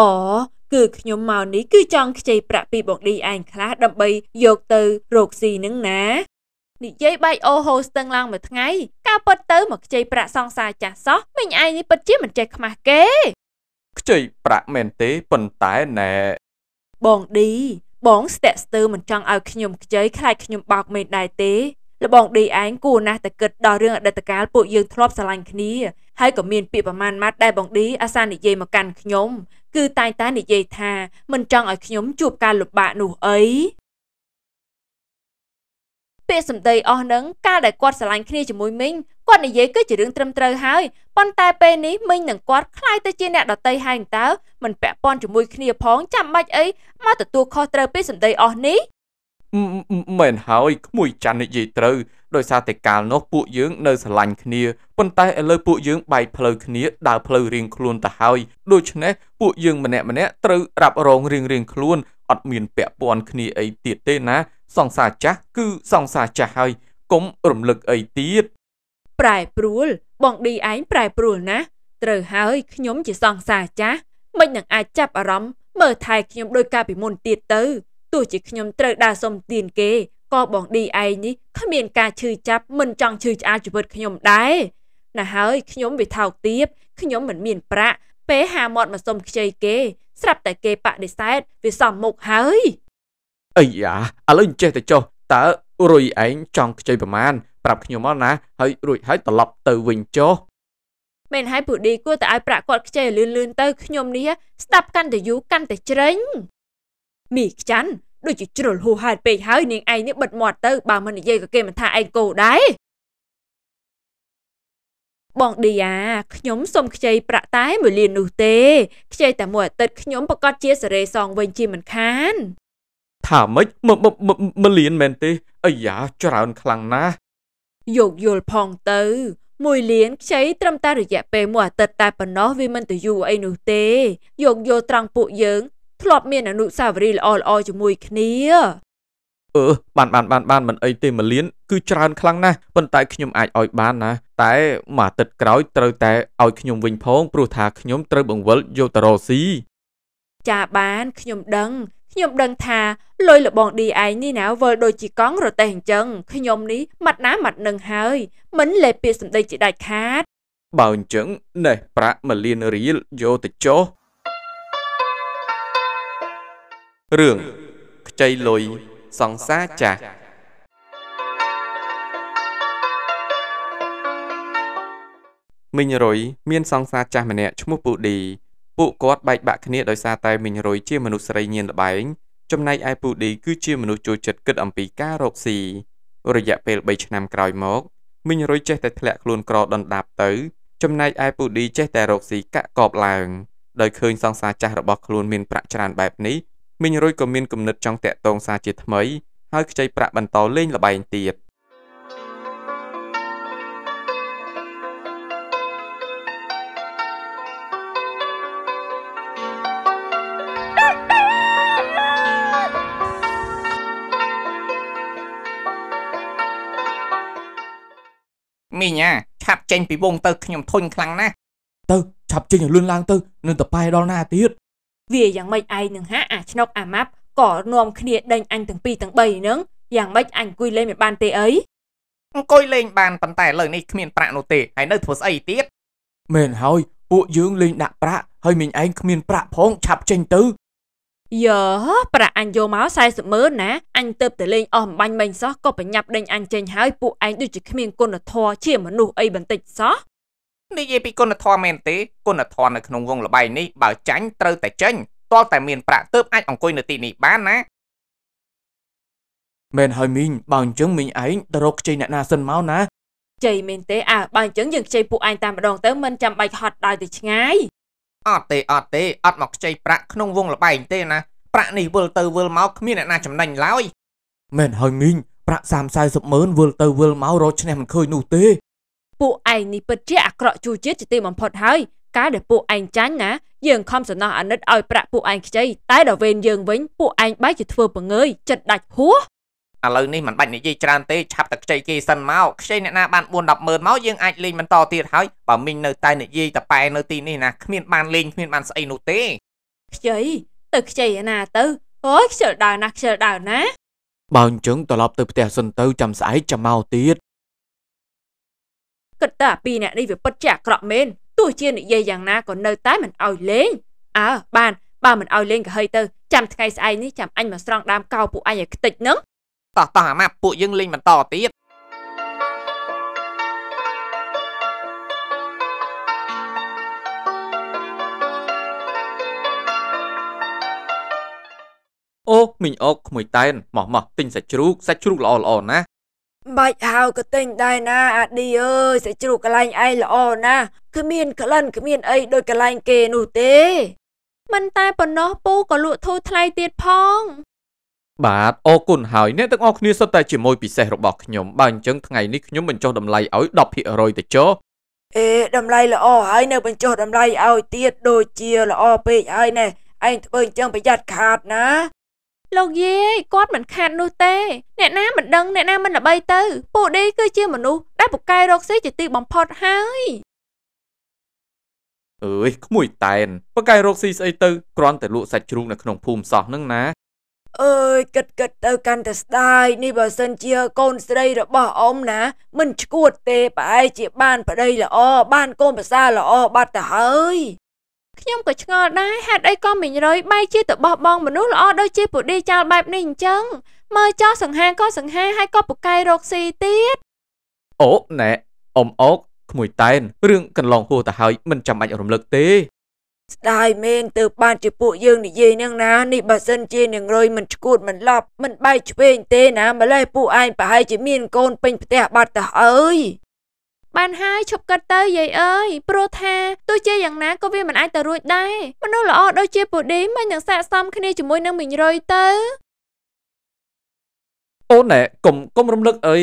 អូគឺខ្ញុំមកនេះគឺចង់ខ្ចីប្រាក់ពីបងឌីឯងខ្លះដើម្បីយកទៅរកស៊ីនឹងណានិយាយបែកអូហូស្ទឹងឡើងមួយថ្ងៃការពិតទៅមកខ្ចីប្រាក់សងសាចាស់សោះមិញឯងនេះពិតជាមិនចេះខ្មាស់គេ ខ្ចីប្រាក់មែនទេប៉ុន្តែណែបងឌីបងស្ទាក់ស្ទើរមិនចង់ឲ្យខ្ញុំខ្ចីខ្លាចខ្ញុំបោកមេដែរទេលបងឌីឯងគួរណាស់តែគិតដល់រឿងអតីតកាលពួកយើងធ្លាប់ស្រឡាញ់គ្នាហើយក៏មានពាក្យប្រមាណម៉ាត់ដែលបងឌីអាសានិយាយមកកាន់ខ្ញុំគឺតែងតែនិយាយថាមិនចង់ឲ្យខ្ញុំជួបការលំបាកនោះអីពាក្យសម្ដីអស់នឹងកាលដែលគាត់ស្រឡាញ់គ្នាជាមួយមីងគាត់និយាយគឺជារឿងត្រឹមត្រូវហើយប៉ុន្តែពេលនេះមីងនិងគាត់คล้ายទៅជាអ្នកដតីហើយតើមិនពាក់ព័ន្ធជាមួយគ្នាផងចាំបាច់អីមកទទួលខុសត្រូវពីសម្ដីអស់នេះមែនហើយក្មួយច័ន្ទនិយាយត្រូវដោយសារតែកាលនោះពួកយើងនៅស្រឡាញ់គ្នាប៉ុន្តែឥឡូវពួកយើងបែកផ្លូវគ្នាដើរផ្លូវរៀងខ្លួនទៅហើយដូច្នេះពួកយើងម្នាក់ម្នាក់ត្រូវរ៉ាប់រងរៀងរៀងខ្លួន អត់មានពាក់ព័ន្ធគ្នាអីទៀតទេណា សង្សារចាស់គឺសង្សារចាស់ហើយកុំរំលឹកអីទៀតប្រែប្រួលបងឌីឯងប្រែប្រួលណាស់ត្រូវហើយខ្ញុំជាសង្សារចាស់មិននឹងអាចចាប់អារម្មណ៍មើលថែខ្ញុំដោយការពីមុនទៀតទៅទោះជាខ្ញុំត្រូវដើរសុំទានគេក៏បងឌីឯងនេះគ្មានការឈឺចាប់មិនចង់ឈឺឆ្អាលជីវិតខ្ញុំដែរណាហើយខ្ញុំវាថោកទាបខ្ញុំមិនមានប្រាក់ពេលហាមាត់មកសុំខ្ចីគេស្រាប់តែគេបដិសេធវាសំមុខហើយអីយ៉ាឥឡូវចេះតែចុះតើរុយឯងចង់ខ្ចីប្រមាណប្រាប់ខ្ញុំមកណាហើយរួចហើយត្រឡប់ទៅវិញចុះមែនហើយពូឌីគួរតែឲ្យប្រាក់គាត់ខ្ចីលឿនលឿនទៅខ្ញុំនេះស្ដាប់កាន់តែយូរកាន់តែច្រេញមីខ្ចាន់ដូចជាជ្រុលហួហេតុពេកហើយនាងឯងនេះបិទមាត់ទៅបើមិននិយាយក៏គេមិនថាឯងគោដែរបងឌីយ៉ាខ្ញុំសុំខ្ចីប្រាក់តែ1លាននោះទេខ្ចីតែមួយអាទិត្យខ្ញុំប្រកាសជាសេរីសងវិញជាមិនខាន ថាម៉េច1លានមែនទេអាយ៉ាច្រើនខ្លាំងណាស់យោគយល់ផងទៅ មួយលានខ្ចីត្រឹមតែរយៈពេលមួយអាទិត្យតែប៉ុណ្ណោះវាមិនទៅយូរអីនោះទេយោគយល់ត្រង់ពួកយើងធ្លាប់មានអនុស្សាវរីយ៍ល្អៗជាមួយគ្នាអឺបានបានបានបានមិនអីទេមលៀនគឺច្រើនខ្លាំងណាស់ប៉ុន្តែខ្ញុំអាចឲ្យបានណា តែមួយអាទិត្យក្រោយត្រូវតែឲ្យខ្ញុំវិញផង ព្រោះថាខ្ញុំត្រូវបង្វិលយកតរោស៊ីចាបានខ្ញុំដឹង ខ្ញុំដឹងថាលុយលបងឌីឯងនេះណាវល់ដូចជាកង់រទេះអញ្ចឹង ខ្ញុំនេះមាត់ណាមាត់នឹងហើយ មិនលេពាកសម្ដីជាដាច់ខាត បើអញ្ចឹងនេះប្រាក់មលៀនរៀលយកទៅចោះរឿងខ្ចីលុយសង្សារចាស់មីងរុយមានសង្សារចាស់ម្នាក់ឈ្មោះពូឌីពួកគាត់បែកបាក់គ្នាដោយសារតែមីងរុយជា មនុស្សស្រីញៀនល្បែងចំណែកឯពូឌីគឺជាមនុស្សចូលចិត្តគិតអំពីការរកស៊ីរយៈពេល3ឆ្នាំក្រោយមកមីងរុយចេះតែធ្លាក់ខ្លួន ក្រដណ្ដាប់ទៅចំណែកឯពូឌីចេះតែរកស៊ីកាក់កបឡើង ដោយឃើញសង្សារចាស់របស់ខ្លួនមានប្រាក់ច្រើនបែបនេះមីងរុយក៏មានគំនិតចង់តាក់ទងសារជាថ្មីហើយខ្ចីប្រាក់បន្តលេងល្បែងទៀតមីងអាឆាប់ចេញពីវងទៅខ្ញុំធុញខ្លាំងណាស់ទៅឆាប់ចេញឲ្យលឿនឡើងទៅនឹងតប៉ែដល់ណាទៀតវាយ៉ាងម៉េចឯងនឹងហាអាឆ្នុកអាម៉ាប់ក៏នាំគ្នាដេញអញទាំងពីរទាំងបីហ្នឹងយ៉ាងម៉េចអញអង្គុយលេងមិនបានទេអីអង្គុយលេង បានប៉ុន្តែឥឡូវនេះគ្មានប្រាក់នោះទេហើយនៅធ្វើស្អីទៀតមែនហើយពួកយើងលេងដាក់ប្រាក់ហើយមីងឯងគ្មានប្រាក់ផងឆាប់ចេញទៅយើប្រាក់អញយកមក40ម៉ឺនណាអញទៅទៅលេងអស់អំបញ្ញមិញសោះក៏ប្រញាប់ដេញអញចេញហើយពួកឯងដូចជាគ្មានគុណធម៌ជាមនុស្សអីបន្តិចសោះនិយាយពីគុណធម៌មែនទេគុណធម៌នៅក្នុងវងលបែងនេះបើចាញ់ត្រូវតែចេញទាល់តែមានប្រាក់ទើបអាចអង្គុយនៅទីនេះបានណាមែនហើយមីងបើអញ្ចឹងមីងឯងទៅរកខ្ចីអ្នកណាសិនមកណាខ្ចីមែនទេអើបើអញ្ចឹងយើងខ្ចីពួកឯងតែម្ដងទៅមិនចាំបាច់ហត់ដល់ទៅឆ្ងាយអត់ទេអត់ទេអត់មកខ្ចីប្រាក់ក្នុងវងលបែងទេណាប្រាក់នេះវិលទៅវិលមកគ្មានអ្នកណាចំណេញឡើយមែនហើយមីងប្រាក់30 40ម៉ឺនវិលទៅវិលមករកឈ្នះមិនឃើញនោះទេពួកឯងនេះពិតជាអាក្រក់ជួជាតិជាទីបំផុតហើយការដែលពួកឯងចាញ់ណាយើងខំសំណោះអាណិតឲ្យប្រាក់ពួកឯងខ្ចីតែដល់វេនយើងវិញពួកឯងបែរជាធ្វើពងើយចិត្តដាច់ហួសឥឡូវនេះមិនបាច់និយាយច្រើនទេឆាប់តែខ្ចីគេសិនមកខ្ចីអ្នកណាបាន4 10ម៉ឺនមកយើងអាចលេងបន្តទៀតហើយបើមីងនៅតែនិយាយតប៉ែនៅទីនេះណាគ្មានបានលេងគ្មានបានស្អីនោះទេខ្ចីទៅខ្ចីឯណាទៅអូយខ្ជិលដើរណាខ្ជិលដើរណាបើអញ្ចឹងត្រឡប់ទៅផ្ទះសិនទៅចាំស្អែកចាំមកទៀតគិតតែពីអ្នកនេះវាពិតជាអាក្រក់មែនទោះជានិយាយយ៉ាងណាក៏នៅតែមិនអោយលេងអើបានបើមិនអោយលេងក៏ហីទៅចាំថ្ងៃស្អែកនេះចាំអញមកស្រង់ដើមកោពួកអញឲ្យខ្ទេចនឹងតោះតោះអាម៉ាពួកយើងលេងបន្តទៀតអូមីងអុកក្មួយតែនម៉ោះម៉ោះទិញសាច់ជ្រូកសាច់ជ្រូកល្អល្អណាបាច់ហៅក៏ទិញដែរណាអាឌីអើយសាច់ជ្រូកកន្លែងឯងល្អណាស់គ្មានក្លិនគ្មានអីដូចកន្លែងគេនោះទេ មិនតែប៉ុណ្ណោះពូក៏លក់ធូរថ្លៃទៀតផង បាទអរគុណហើយអ្នកទាំងអស់គ្នាសុទ្ធតែជាមួយពិសេសរបស់ខ្ញុំបើអញ្ចឹងថ្ងៃនេះខ្ញុំបញ្ចុះតម្លៃឲ្យ10%ទៅចុះអេតម្លៃល្អហើយនៅ បញ្ចុះតម្លៃឲ្យទៀតដូចជាល្អពេកហើយណែឯងធ្វើអញ្ចឹងប្រយ័ត្នខាតណាលោកយាយគាត់មិនខាតនោះទេអ្នកណាមិនដឹងអ្នកណាមិនល្បីទៅពូឌីគឺជាមនុស្សដែលពូកែរកស៊ីជាទីបំផុតហើយអើយក្មួយតែនពូកែរកស៊ីស្អីទៅគ្រាន់តែលក់សាច់ជ្រូកនៅក្នុងភូមិសោះហ្នឹងណាអើយគិតគិតទៅកាន់តែស្ដាយនេះបើសិនជាកូនស្រីរបស់អ៊ំណា មិនឈួត ទេ ប្រហែលជាបានប្តីល្អបានកូនប្រសាល្អបាត់ទៅហើយខ្ញុំក៏ឆ្ងល់ដែរហេតុអីក៏មីងរុយបែរជាទៅបោះបង់មនុស្សល្អដូចជាពូឌីចោលបែបនេះអញ្ចឹងមើលចោលសង្ហាក៏សង្ហាហើយក៏ពូកែរកស៊ីទៀតអូណែអ៊ំអុកក្មួយតែនរឿងកន្លងហួសទៅហើយមិនចាំបាច់រំលឹកទេស្ដាយមែនទៅបានជាពួកយើងនិយាយនឹងណានេះបើសិនជានឹងរុយមិនឈួតមិនឡប់មិនបែកឆ្វេងទេណាម្លេះពួកឯងប្រហែលជាមានកូនពេញផ្ទះបាត់ទៅអើយបានហើយឈប់គិតទៅយាយអើយព្រោះថាទោះជាយ៉ាងណាក៏វាមិនអាចទៅរួចដែរមនុស្សល្អដូចជាពូឌីមិននឹងស័កសមគ្នាជាមួយនឹងមីងរុយទៅអូនណែកុំកុំរំលឹកអី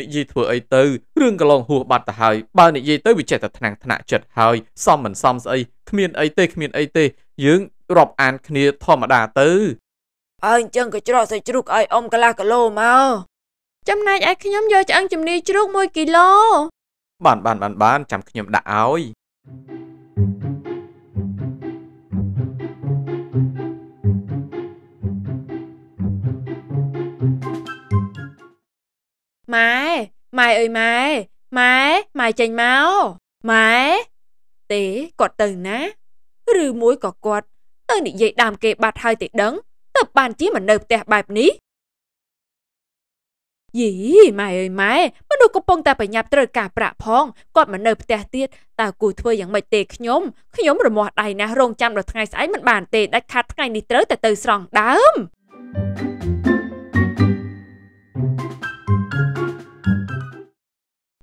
និយាយធ្វើអីទៅរឿងកន្លងហួសបាត់ទៅហើយបើនិយាយទៅវាចេះតែថ្នាក់ថ្នាក់ចិត្តហើយសមមិនសមស្អីគ្មានអីទេគ្មានអីទេ យើងរាប់អានគ្នាធម្មតាទៅអើអញ្ចឹងក៏ច្រកសៃជ្រូកឲ្យអ៊ំកន្លះគីឡូមកចំណែកឯខ្ញុំយកឆ្អឹងជំនីជ្រូក1គីឡូបានបាន បាន បានចាំខ្ញុំដាក់ឲ្យម៉ែម៉ែអើយម៉ែម៉ែម៉ែចេញមកម៉ែទេគាត់ទៅណាឬមួយក៏គាត់ទៅនិយាយដើមគេបាត់ហើយទេដឹងទៅបានជាមិននៅផ្ទះបែបនេះយីម៉ែអើយម៉ែមនុស្សកំពុងតែប្រញាប់ត្រូវការប្រាក់ផងគាត់មកនៅផ្ទះទៀតតើគូធ្វើយ៉ាងម៉េចទេខ្ញុំខ្ញុំរមាស់ដៃណាស់រងចាំដល់ថ្ងៃស្អែកមិនបានទេដាច់ខាតថ្ងៃនេះត្រូវតែទៅស្រង់ដើម thank you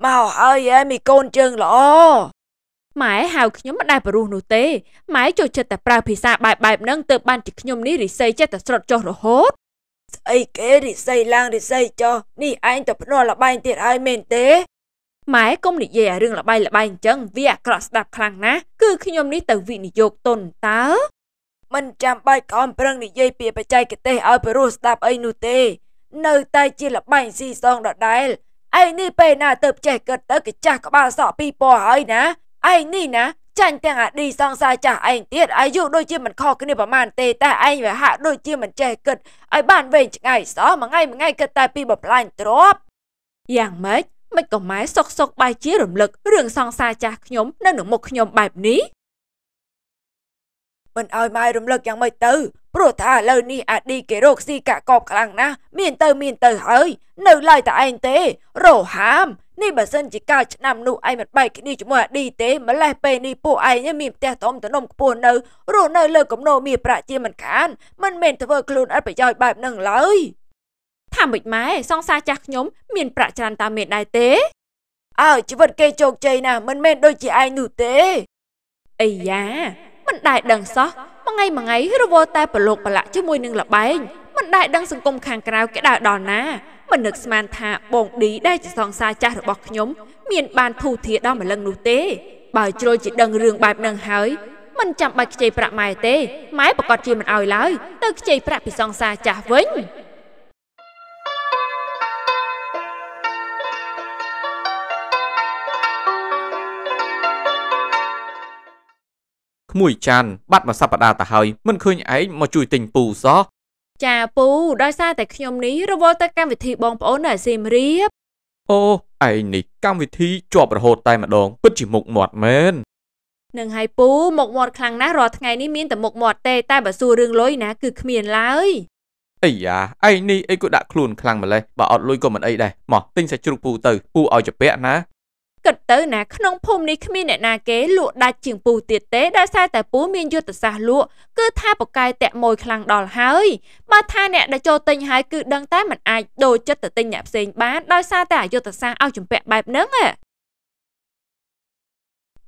មកហើយឯមីកូនជើងល្អម៉ែហៅខ្ញុំមិនដែលបរុសនោះទេម៉ែចូលចិត្តតែប្រើភាសាបែបបែបហ្នឹងទើបបានជាខ្ញុំនេះរិស័យចេះតែស្រុតចុះរហូតស្អីគេរិស័យឡើងរិស័យចុះនេះឯងទៅភ្នាល់លបែងទៀតហើយមែនទេម៉ែកុំនិយាយអារឿងលបែងលបែងអញ្ចឹងវាអាក្រក់ស្ដាប់ខ្លាំងណាស់គឺខ្ញុំនេះទៅវិនិយោគទុនតើមិនចាំបាច់ខំប្រឹងនិយាយពីបច្ចេកទេសឲ្យព្រោះស្ដាប់អីនោះទេ នៅតែជាលបែងស៊ីសងដដែលឯនេះពេលណា ទៅចេះគិតទៅកាចាស់ក្បាលសក់ពីពណ៌ហើយណាឯនេះណាចាញ់ទាំងអាឌីសងសាចាស់ឯងទៀតអាយុដូចជាមិនខុសគ្នាប្រហែលទេតែឯងវាហាក់ដូចជាមិនចេះគិតឲ្យបានវែងឆ្ងាយសោះមួយថ្ងៃមួយថ្ងៃគិតតែពីបំផ្លាញទ្រព្យយ៉ាងម៉េចមិនក៏ម៉ែសុកសុកបែរជារំលឹករឿងសងសាចាស់ខ្ញុំនៅនឹងមុខខ្ញុំបែបនេះមិនឲ្យម៉ែរំលឹកយ៉ាងម៉េចទៅព្រោះថាឥឡូវនេះអាឌីគេរកស៊ីកាក់កបខ្លាំងណាស់មានទៅមានទៅហើយ នៅឡើយតែឯងទេរហាមនេះបើសិនជាកាលឆ្នាំនោះឯងមិនបែកគ្នាជាមួយអាឌីទេម្លេះពេលនេះពួកឯងមានផ្ទះតំតំខ្ពស់នៅរស់នៅលើគំនោមាប្រាក់ជាមិនខានមិនមែនធ្វើខ្លួនអត់ប្រយោជន៍បែបនឹងឡើយថាមិនម៉ែសងសាចាស់ខ្ញុំ មានប្រាក់ច្រើនតាមមេដែរទេអើជីវិតគេជោគជ័យណាស់មិនមែនដូចជាឯងនោះទេអីយ៉ាមិនដែរដឹងសោះមួយថ្ងៃមួយថ្ងៃរវល់តែប្រឡូកប្រឡាក់ជាមួយនឹងលបែងមិនដែលដឹងសង្គមខាងក្រៅគេដើរដល់ណាមិននឹកស្មានថាបងឌីដែលជាសងសាចាស់របស់ខ្ញុំមានបានធូធាដល់ម្លឹងនោះទេ បើជ្រុលជាដឹងរឿងបែបនឹងហើយ មិនចាំបាច់ខ្ចីប្រាក់ម៉ែទេម៉ែប្រកាសជាមិនអោយឡើយទៅខ្ចីប្រាក់ពីសងសាចាស់វិញក្មួយចាន់បាត់មួយសប្តាហ៍ទៅហើយមិនឃើញឯងមកជួយទិញពូសោះចាពូដោយសារតែខ្ញុំនេះរវល់ទៅកម្មវិធីបងប្អូននៅសៀមរាបអូឯងនេះកម្មវិធីជាប់រហូតតែម្ដងពិតជាមុខមាត់មែននឹងហើយពូមុខមាត់ខ្លាំងណាស់រាល់ថ្ងៃនេះមានតែមុខមាត់ទេ តែបើសួររឿងលុយណាគឺគ្មានឡើយអីយ៉ាឯងនេះអីក៏ដាក់ខ្លួនខ្លាំងម្លេះបើអត់លុយក៏មិនអីដែរមកទិញសាច់ជ្រូកពូទៅពូឲ្យជពាក់ណាគិតទៅណាក្នុងភូមិនេះគ្មានអ្នកណាគេលក់ដាច់ជាងពូទៀតទេដោយសារតែពូមានយុទ្ធសាស្ត្រលក់គឺថាបកាយតាក់មួយខ្លាំងដល់ហើយបើថាអ្នកដែលចូលទិញហើយគឺដឹងតែមិនអាចដូរចិត្តទៅទិញអ្នកផ្សេង បានដោយសារតែយុទ្ធសាស្ត្រឲ្យជំពាក់បែបហ្នឹងហ៎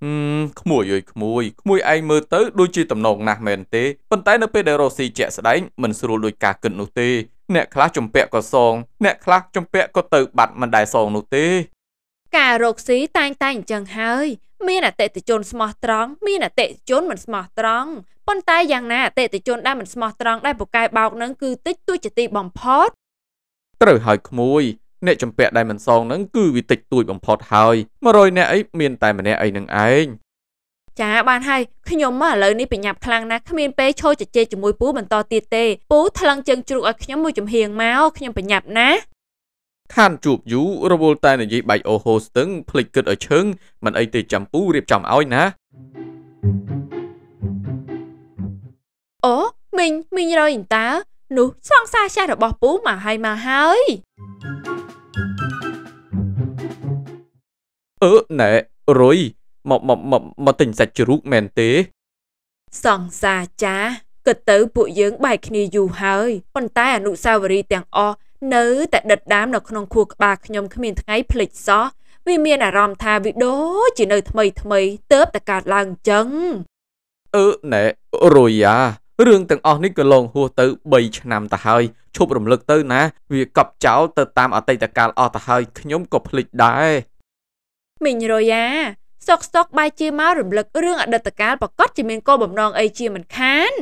ហឹមក្មួយអើយក្មួយក្មួយឯងមើលទៅដូចជាតំណងណាស់មែនទេប៉ុន្តែនៅពេលដែលរស់ស៊ីជាក់ស្ដែងមិនស្រួលដូចការគិតនោះទេអ្នកខ្លះជំពាក់ក៏សង អ្នកខ្លះជំពាក់ក៏ទៅបាត់មិនដែលសងនោះទេការរកស៊ីតែងតែអញ្ចឹងហើយ មានអតិថិជនស្មោះត្រង់មានអតិថិជនមិនស្មោះត្រង់ប៉ុន្តែយ៉ាងណាអតិថិជនដែលមិនស្មោះត្រង់ដែលពូកែបោកនឹងគឺតិចតួចជាទីបំផុតត្រូវហើយក្មួយអ្នកចម្ពាក់ដែលមិនសងនឹង គឺវាតិចតួចបំផុតហើយ100អ្នកអីមានតែម្នាក់អីនឹងឯងចាបានហើយខ្ញុំមកឥឡូវនេះប្រញាប់ខ្លាំងណាស់គ្មានពេលឈរជជែកជាមួយពូបន្តទៀតទេ ពូ ថ្លឹងជើងជ្រូកឲ្យខ្ញុំមួយចំហៀងមកខ្ញុំប្រញាប់ណាខានជួបយូររវល់តែនិយាយបែកអូហូស្ទឹងភ្លេចគិតឲ្យឈឹងមិនអីទេចាំពូរៀបចំឲ្យណាអូមីងមីងរយអ៊ីនតានោះសងសាចាស់របស់ពូមកឲ្យមកហើយអឺណែរុយមកមកមកមកទិញសាច់ជ្រូកមែនទេ សងសាចាស់គិតទៅ ពួកយើងបែកគ្នាយូរហើយប៉ុន្តែ អនុសាវរីយ៍ទាំងអស់នៅតែដិតដាមនៅក្នុងខួរក្បាលខ្ញុំគ្មានថ្ងៃភ្លេចសោះវាមានអារម្មណ៍ថាវាដូចជានៅថ្មីថ្មីទើបតែកើតឡើងអញ្ចឹងអឺណែរុយ៉ារឿងទាំងអស់នេះក៏លងហួសទៅ3ឆ្នាំទៅហើយឈប់រំលឹកទៅណា វាកប់ចោលទៅតាមអតីតកាលអស់ទៅហើយខ្ញុំក៏ភ្លេចដែរមីងរយ៉ាសុកសុកបែរជាមករំលឹករឿងអតីតកាលប្រកាសជាមានគោលបំណងអីជាមិនខាន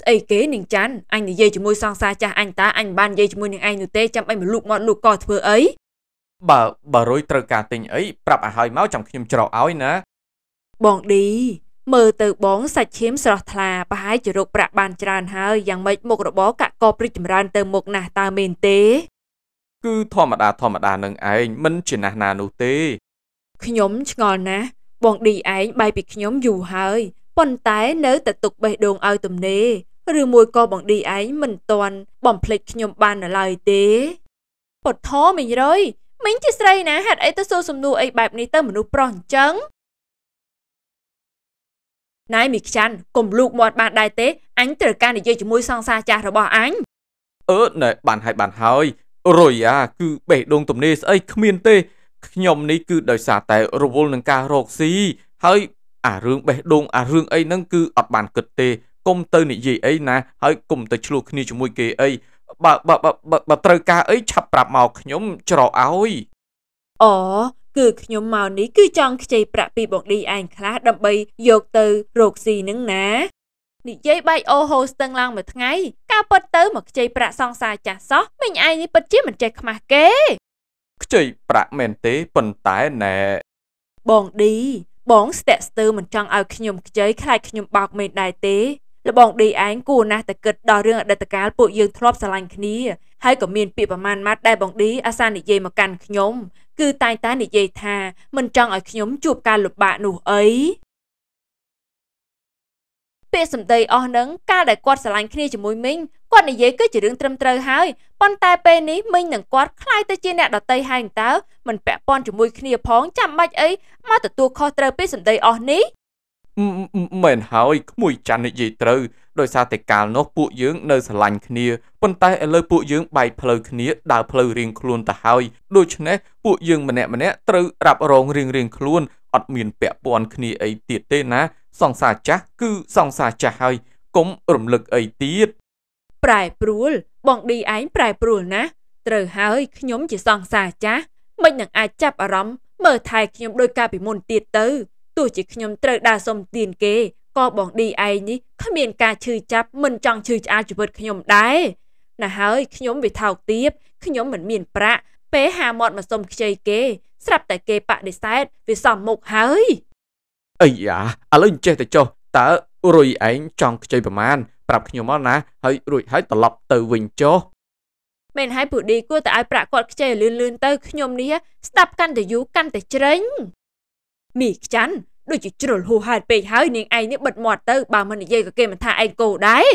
ស្អីគេនឹងច័ន្ទអញនិយាយជាមួយសង្សារចាស់អញតាអញមិនបាននិយាយជាមួយនឹងឯងនោះទេចាំអីមកលូកមាត់លូកកធ្វើអីបើបើរួយត្រូវការទិញអីប្រាប់ឲ្យហើយមកចាំខ្ញុំច្រកឲ្យណាបងឌីមើលទៅបងសាច់ឈាមស្រស់ថ្លាប្រហែលជារកប្រាក់បានច្រើនហើយយ៉ាងម៉េចមុខរបរកាក់កោព្រិចចម្រើនទៅមុខណាស់តើមែនទេ គឺធម្មតាធម្មតានឹងឯងមិនជាណាស់ណានោះទេ ខ្ញុំឆ្ងល់ណាស់បងឌីឯងបាយពីខ្ញុំយូរហើយប៉ុន្តែនៅតែទុកបេះដូងឲ្យ ទំនេរឬមួយក៏បងឌីឯងមិនតន់បំភ្លេចខ្ញុំបាននៅឡើយទេពុទ្ធោមិញរយមិញជាស្រីណាហេតុអីទៅសួរសំណួរអីបែបនេះទៅមនុស្សប្រុសអញ្ចឹងណៃមីខ្ចាន់កុំលូកមាត់បានដែរទេអញត្រូវការនិយាយជាមួយសង្សារចាស់របស់អញអឺណែបានហើយបានហើយរុយអាគឺបេះដូងទំនេរស្អីគ្មានទេ ខ្ញុំនេះគឺដោយសារតែរវល់នឹងការរកស៊ីហើយអារឿងបេះដូងអារឿងអីហ្នឹងគឺអត់បានគិតទេគុំទៅ និយាយអីណា ហើយគុំទៅឆ្លោះគ្នាជាមួយគេអីបើបើបើត្រូវការអីឆាប់ប្រាប់មកខ្ញុំច្រកឲ្យអូគឺខ្ញុំមកនេះគឺចង់ខ្ចីប្រាក់ពីបងឌីឯងខ្លះដើម្បីយកទៅរកស៊ីនឹងណា និយាយបែកអូហូស្ទឹងឡើងមួយថ្ងៃការពិតទៅ មកខ្ចីប្រាក់សងសាចាស់សោះមិញឯងនេះពិតជាមិនចេះខ្មាស់គេខ្ចីប្រាក់មែនទេប៉ុន្តែណែបងឌីបងស្ទាក់ស្ទើរមិនចង់ឲ្យខ្ញុំខ្ជិលខ្លាចខ្ញុំបោកមេដែរទេលបងឌីឯងគួរណាស់តែគិតដល់រឿងអតីតកាលពួកយើងធ្លាប់ស្រឡាញ់គ្នាហើយក៏មានពាក្យប្រមាណម៉ាត់ដែលបងឌីអាសានិយាយមកកាន់ខ្ញុំ គឺតែងតែនិយាយថាមិនចង់ឲ្យខ្ញុំជួបការលំបាកនោះអីពាក្យសម្ដីអស់នឹងកាលដែលគាត់ស្រឡាញ់គ្នាជាមួយមីងគាត់និយាយគឺជារឿងត្រឹមត្រូវហើយប៉ុន្តែពេលនេះមីងនិងគាត់คล้ายទៅជាអ្នកដតីហើយតើមិនពាក់ព័ន្ធជាមួយគ្នាផងចាំបាច់អីមកទទួលខុសត្រូវពីសម្ដីអស់នេះមែនហើយក្មួយច័ន្ទនិយាយត្រូវដោយសារតែកាលនោះពួកយើងនៅស្រឡាញ់គ្នាប៉ុន្តែឥឡូវពួកយើងបែកផ្លូវគ្នាដើរផ្លូវរៀងខ្លួនទៅហើយដូច្នេះពួកយើងម្នាក់ម្នាក់ត្រូវរ៉ាប់រងរៀងរៀងខ្លួនអត់មានពាក់ព័ន្ធគ្នាអីទៀតទេណាសង្សារចាស់គឺសង្សារចាស់ហើយកុំរំលឹកអីទៀតប្រែប្រួលបងឌីឯងប្រែប្រួលណាស់ត្រូវហើយខ្ញុំជាសង្សារចាស់មិននឹងអាចចាប់អារម្មណ៍មើលថែខ្ញុំដោយការពីមុនទៀតទៅទោះជាខ្ញុំត្រូវដើរសុំទានគេក៏បងឌីឯងនេះគ្មាន ការឈឺចាប់មិនចង់ឈឺឆ្អាលជីវិតខ្ញុំដែរណាហើយខ្ញុំវាថោកទៀបខ្ញុំមិនមានប្រាក់ពេលហាមាត់មកសុំខ្ចីគេ ស្រាប់តែគេបដិសេធវាសំមុខហើយអីយ៉ាឥឡូវចេះតែចុះតើរុយឯងចង់ខ្ចីប្រមាណប្រាប់ខ្ញុំមកណាហើយ រួចហើយត្រឡប់ទៅវិញចុះមែនហើយពូឌីគួរតែឲ្យប្រាក់គាត់ខ្ចីឲ្យលឿនលឿនទៅខ្ញុំនេះស្ដាប់កាន់តែយូរកាន់តែជ្រេញមីខ្ចាន់ដូចជាជ្រុលហួហេតុពេកហើយ នាងឯងនេះបិទមាត់ទៅ បើមិននិយាយក៏គេមិនថាឯងគោដែរ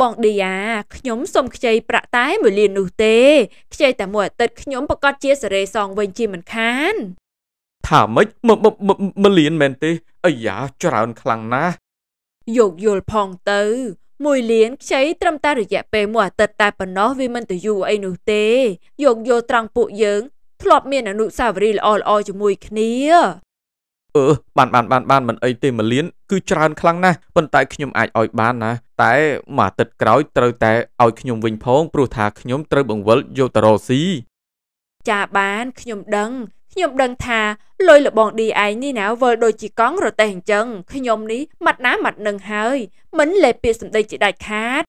បងឌីយ៉ាខ្ញុំ សុំខ្ចីប្រាក់តែមួយលាននោះទេខ្ចីតែមួយអាទិត្យខ្ញុំប្រកាសជាសេរីសងវិញជាមិនខានថាម៉េចមលៀនមែនទេអាយ៉ាច្រើនខ្លាំងណាស់យោគយល់ផងទៅ មួយលានខ្ចីត្រឹមតែរយៈពេលមួយអាទិត្យតែប៉ុណ្ណោះវាមិនទៅយូរអីនោះទេយោគយល់ត្រង់ពួកយើងធ្លាប់មានអនុស្សាវរីយ៍ល្អៗជាមួយគ្នាអឺបានបានបានបានមិនអីទេមួយលានគឺច្រើនខ្លាំងណាស់ប៉ុន្តែខ្ញុំអាចឲ្យបានណា តែមួយអាទិត្យក្រោយត្រូវតែឲ្យខ្ញុំវិញផង ព្រោះថាខ្ញុំត្រូវបង្វិលយកតរស៊ីចាបានខ្ញុំដឹងខ្ញុំដឹងថាលុយលបងឌីឯងនេះណាវល់ដូចជាកង់រទេះអញ្ចឹងខ្ញុំនេះម៉ាត់ណាម៉ាត់នឹងហើយ មិនលេពាក្យសម្ដីជាដាច់ខាត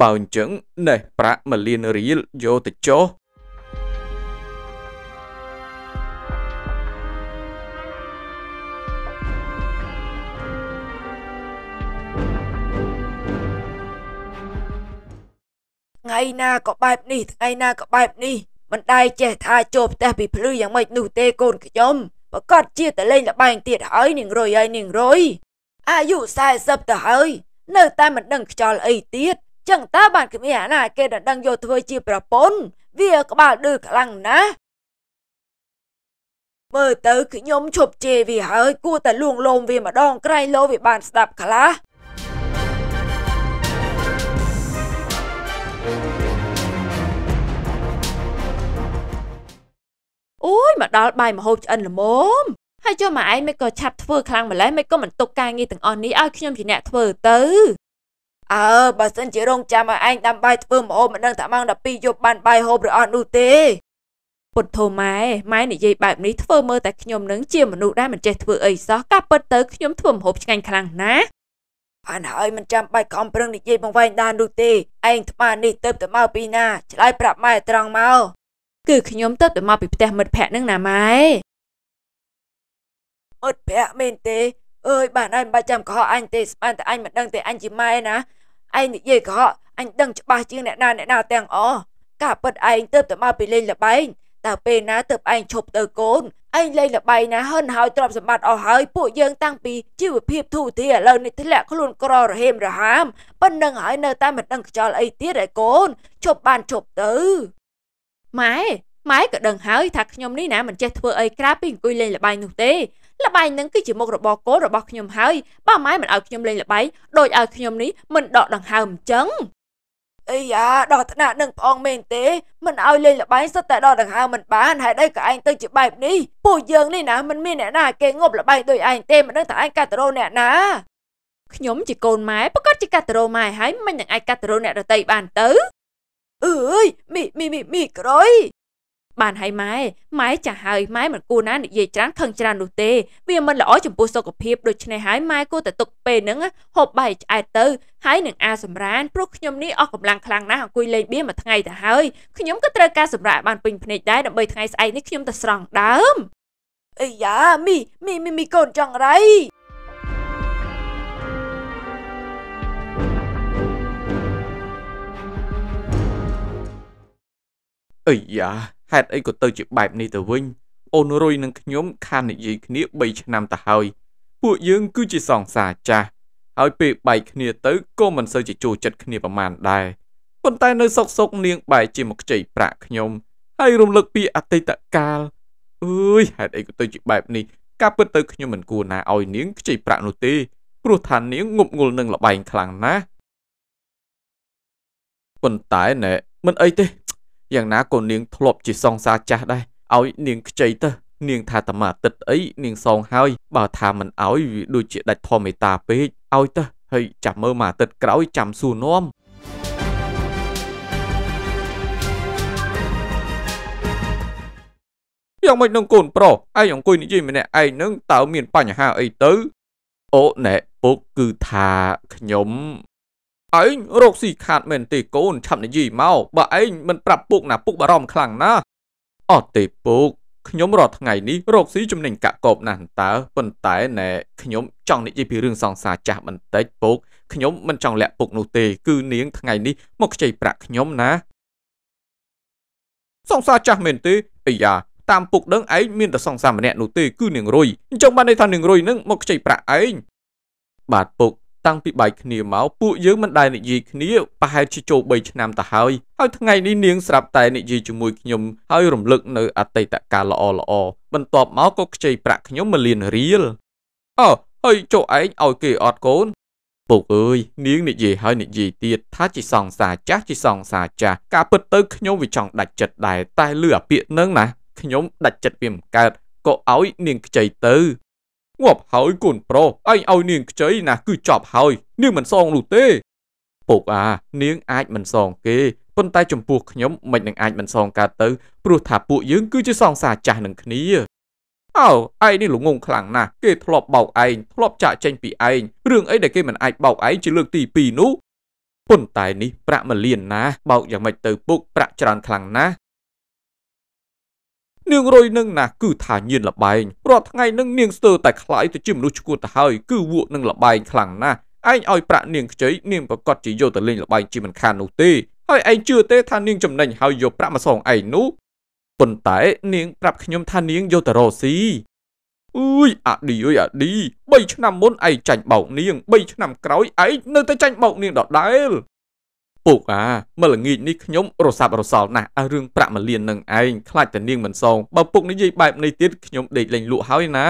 បើអញ្ចឹងណេះប្រាក់1លានរៀលយកទៅចុះថ្ងៃណាក៏បែបនេះថ្ងៃណាក៏បែបនេះមិនដែរចេះ ថាចូលផ្ទះពីភ្លឺយ៉ាងម៉េចនោះទេកូនខ្ញុំប្រកាសជាតលេងលបែងទៀតហើយនាងរុយហើយនាងរុយអាយុ40ទៅហើយ នៅតែមិនដឹងខ្យល់អីទៀតចឹងតើបានគ្មានអាណា គេដណ្ដឹងយកធ្វើជាប្រពន្ធវា ក្បាលឌឺខ្លាំងណាស់មើលទៅខ្ញុំឈប់ជេរវាហើយគួរតែលួងលោមវាម្ដងក្រៃលោវាបានស្ដាប់ខ្លះអូយមកដល់បាយមហូបឆ្អិនល្មមហើយចុះម៉ែឯងមិនក៏ឆាប់ធ្វើខ្លាំងម្លេះមិនក៏មិនទុកការងារទាំងអស់នេះឲ្យខ្ញុំជាអ្នកធ្វើទៅអើបើសិនជារងចាំឲ្យឯងដាំបាយធ្វើម្ហូបមិនដឹងថាម៉ោង12យប់បានបាយហូបឬអត់នោះទេពុទ្ធោម៉ែម៉ែនិយាយបែបនេះធ្វើមើលតែខ្ញុំនឹងជាមនុស្សដែលមិនចេះធ្វើអីសោះការពិតទៅខ្ញុំធ្វើម្ហូបឆ្ងាញ់ខ្លាំងណាស់បានហើយមិនចាំបាច់ខំប្រឹងនិយាយបង្វែងដាននោះទេឯងថ្មនេះទៅទៅមកពីណាឆ្លើយប្រាប់ម៉ែត្រង់មកគឺខ្ញុំទៅទៅមកពីផ្ទះមិត្តភ័ក្ដិនឹងណាម៉ែមិត្តភ័ក្ដិមែនទេអើយបានអញមិនបាច់ចាំកុហកអញទេស្មានតែអញមិនដឹងទេអញជាម៉ែណាឯងនិយាយកុហកអញដឹងច្បាស់ជាងអ្នកណាអ្នកណាទាំងអស់ការពិតឯងទៅទៅមកពីលេងលបែងតើពេលណាទៅឯងឈប់ទៅកូនឯងលេងលបែងណាហិនហើយទ្រព្យសម្បត្តិអស់ហើយពួកយើងតាំងពីជីវភាពធូរធារឥឡូវនេះធ្លាក់ខ្លួន ក្ររហេមរហាមប៉ុណ្្នឹងហើយនៅតែមិនដឹងខ្យល់អីទៀតឯកូនឈប់បានឈប់ទៅម៉ែម៉ែក៏ដឹងហើយថាខ្ញុំនេះណាមិនចេះធ្វើអីក្រៅពីអង្គុយលេងល្បែងនោះទេល្បែងនឹងគឺជាមុខរបរគោលរបស់ខ្ញុំហើយបើម៉ែមិនឲ្យខ្ញុំលេងល្បែងដូចឲ្យខ្ញុំនេះមិនដកដង្ហើមអញ្ចឹងអីយ៉ាដល់ថ្នាក់នឹងផ្អងមែនទេ មិនឲ្យលេងល្បែងសុទ្ធតែដល់ដង្ហើមមិនបានហេតុអីក៏ឯងទៅជាបែបនេះពួកយើងនេះណា មិនមានអ្នកណាគេងប់ល្បែងដូចឯងទេមិនដឹងថាឯងកាតរោអ្នកណាខ្ញុំជាកូនម៉ែប្រកាសជាកាតរោម៉ែហើយមិននឹងឯងកាតរោអ្នកដតីបានទៅអើយមីមីមីមីក្រុយបានហើយម៉ែម៉ែចាស់ហើយម៉ែមិនគួរណានិយាយច្រើនខឹងច្រើននោះទេវាមិនល្អចំពោះសុខភាពដូច្នេះហើយម៉ែគួរតែទុកពេលហ្នឹងហូបបាយឆ្អែតទៅហើយនឹងអាសម្រានព្រោះខ្ញុំនេះអស់កម្លាំងខ្លាំងណាស់អង្គុយលេងបៀមួយថ្ងៃទៅហើយខ្ញុំក៏ត្រូវការសម្រាកបានពេញភ្នែកដែរដើម្បីថ្ងៃស្អែកនេះខ្ញុំទៅស្រង់ដើមអាយ៉ាមីមីមីកូនចង់រៃអីយ៉ាហេតុអីក៏ទៅជាបែបនេះទៅវិញអូនរុយនិងខ្ញុំខាននិយាយគ្នា3ឆ្នាំទៅហើយពួកយើងគឺជាសងសាចាស់ហើយពេលបែកគ្នាទៅក៏មិនសូវជាចូលចិត្តគ្នាប្រមាណដែរប៉ុន្តែនៅសុកសុកនាងបែកជាមកខ្ចីប្រាក់ខ្ញុំហើយរំលឹកពីអតីតកាលអើយហេតុអីក៏ទៅជាបែបនេះការពិតទៅខ្ញុំមិនគួរណាឲ្យនាងខ្ចីប្រាក់នោះទេព្រោះថានាងងប់ងល់នឹងលបែងខ្លាំងណាស់ប៉ុន្តែណែមិនអីទេយ៉ាងណាក៏នាងធ្លាប់ជាសងសាចាស់ដែរឲ្យ នាងខ្ចីទៅនាងថាតមាទឹកអីនាងសងហើយ បើថាមិនឲ្យវាដូចជាដាច់ធម៌មេត្តាពេកឲ្យទៅហើយចាំមើលមួយអាទិត្យក្រោយចាំសួរនាំយ៉ាងម៉េចនឹងកូនប្រុសឯងអង្គុយនិយាយម្នាក់ឯងនឹងតើមានបញ្ហាអីទៅអូណែពុកគឺថាខ្ញុំឯងរកស៊ីខាតមែនទេកូនឆាប់និយាយមកបើឯងមិនប្រាប់ពុកណាពុកបារម្ភខ្លាំងណាស់អត់ទេពុកខ្ញុំរាល់ថ្ងៃនេះរកស៊ីចំណេញកាក់កបណាស់តើប៉ុន្តែណែខ្ញុំចង់និយាយពីរឿងសង្សារចាស់បន្តិចពុកខ្ញុំមិនចង់លាក់ពុកនោះទេ គឺនាងថ្ងៃនេះមកខ្ចីប្រាក់ខ្ញុំណាសង្សារចាស់មែនទេអាយ៉ាតាមពុកដឹងឯងមានតែសង្សារម្នាក់នោះទេគឺនាងរុយអញ្ចឹងបានន័យថានាងរុយនឹងមកខ្ចីប្រាក់ឯងបាទពុកតាំងពីបែកគ្នាមកពួកយើងមិនដែលនិយាយគ្នាប្រហែលជាចូល3ឆ្នាំទៅហើយហើយថ្ងៃនេះនាងស្រាប់តែនិយាយជាមួយខ្ញុំហើយរំលឹកនៅអតីតកាលល្អល្អបន្ទាប់មកក៏ខ្ចីប្រាក់ខ្ញុំមួយលានរៀលអូហើយចុះឯងឲ្យគេអត់កូនពុកអើយនាងនិយាយហើយនិយាយទៀតថាជាសង្សារចាស់ជាសង្សារចាស់ការពិតទៅខ្ញុំវាចង់ដាច់ចិត្តដែរតែលឺអាពាក្យនឹងណាខ្ញុំដាច់ចិត្តវាមិនកើតក៏ឲ្យនាងខ្ចីទៅងាប់ហើយកូនប្រុសឯងឲ្យនាងខ្ចីណាគឺចប់ហើយនាងមិនសងនោះទេពុកអានាងអាចមិនសងគេប៉ុន្តែចំពោះខ្ញុំមិននឹងអាចមិនសងកើតទៅព្រោះថាពួក យើង គឺជាសងសាចាស់នឹងគ្នាអោឯងនេះល្ងងខ្លាំងណាស់គេធ្លាប់បោកឯងធ្លាប់ចាក់ចេញពីឯងរឿងអីដែលគេមិនអាចបោកឯងជាលើកទី2នោះប៉ុន្តែនេះប្រាក់មួយលានណា បោកយ៉ាងម៉េចទៅពុកប្រាក់ច្រើនខ្លាំងណាស់នាងរុយនឹងណាគឺថាញៀនលបែងរាល់ថ្ងៃនឹងនាងស្ទើរតែខ្លាយទៅជាមនុស្សឈួតទៅហើយគឺវក់នឹងលបែងខ្លាំងណាស់ឯងឲ្យប្រាក់នាងខ្ចីនាងប្រកាសជាយកទៅលេងលបែងជាមិនខាននោះទេហើយឯងជឿទេថានាងចំណេញហើយយកប្រាក់មកសងឯងនោះប៉ុន្តែនាងប្រាប់ខ្ញុំថានាងយកទៅរកស៊ីអើយអាឌីអើយអាឌី3ឆ្នាំមុនឯងចាញ់បោកនាង3ឆ្នាំក្រោយឯងនៅតែចាញ់បោកនាងដដែលពុកអាមើលល្ងាចនេះខ្ញុំរសាប់រសល់ណាស់អារឿងប្រាក់មលៀននឹងឯងខ្លាចតែនាងមិនសងបើពុកនិយាយបែបនេះទៀតខ្ញុំដេកលេងលក់ហើយណា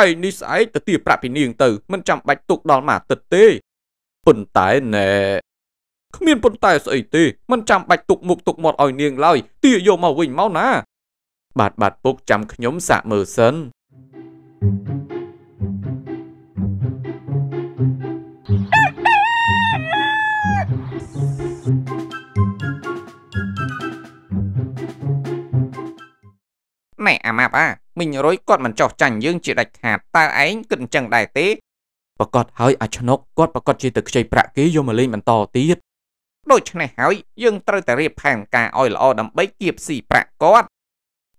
ឯងនេះស្អែកទៅទាប្រាក់ពីនាងទៅមិនចាំបាច់ទុកដល់មួយអាទិត្យទេប៉ុន្តែណែគ្មានប៉ុន្តែស្អីទេមិនចាំបាច់ទុកមុខទុកមាត់ឲ្យនាងឡើយទាយកមកវិញមកណា បាទបាទពុកចាំខ្ញុំសាក់មើលសិនណែអាម៉ាប់អាមីងរុយគាត់មិនចោះចាញ់យើងជាដាច់ខាតតើឯងគិតអញ្ចឹងដែរទេប្រកាសហើយអាឆ្នុកគាត់ប្រកាសជាទៅខ្ចីប្រាក់គេយកមកលេងបន្តទៀតដូច្នេះហើយយើងត្រូវតែរៀបផែនការឲ្យល្អដើម្បីគៀបស៊ីប្រាក់គាត់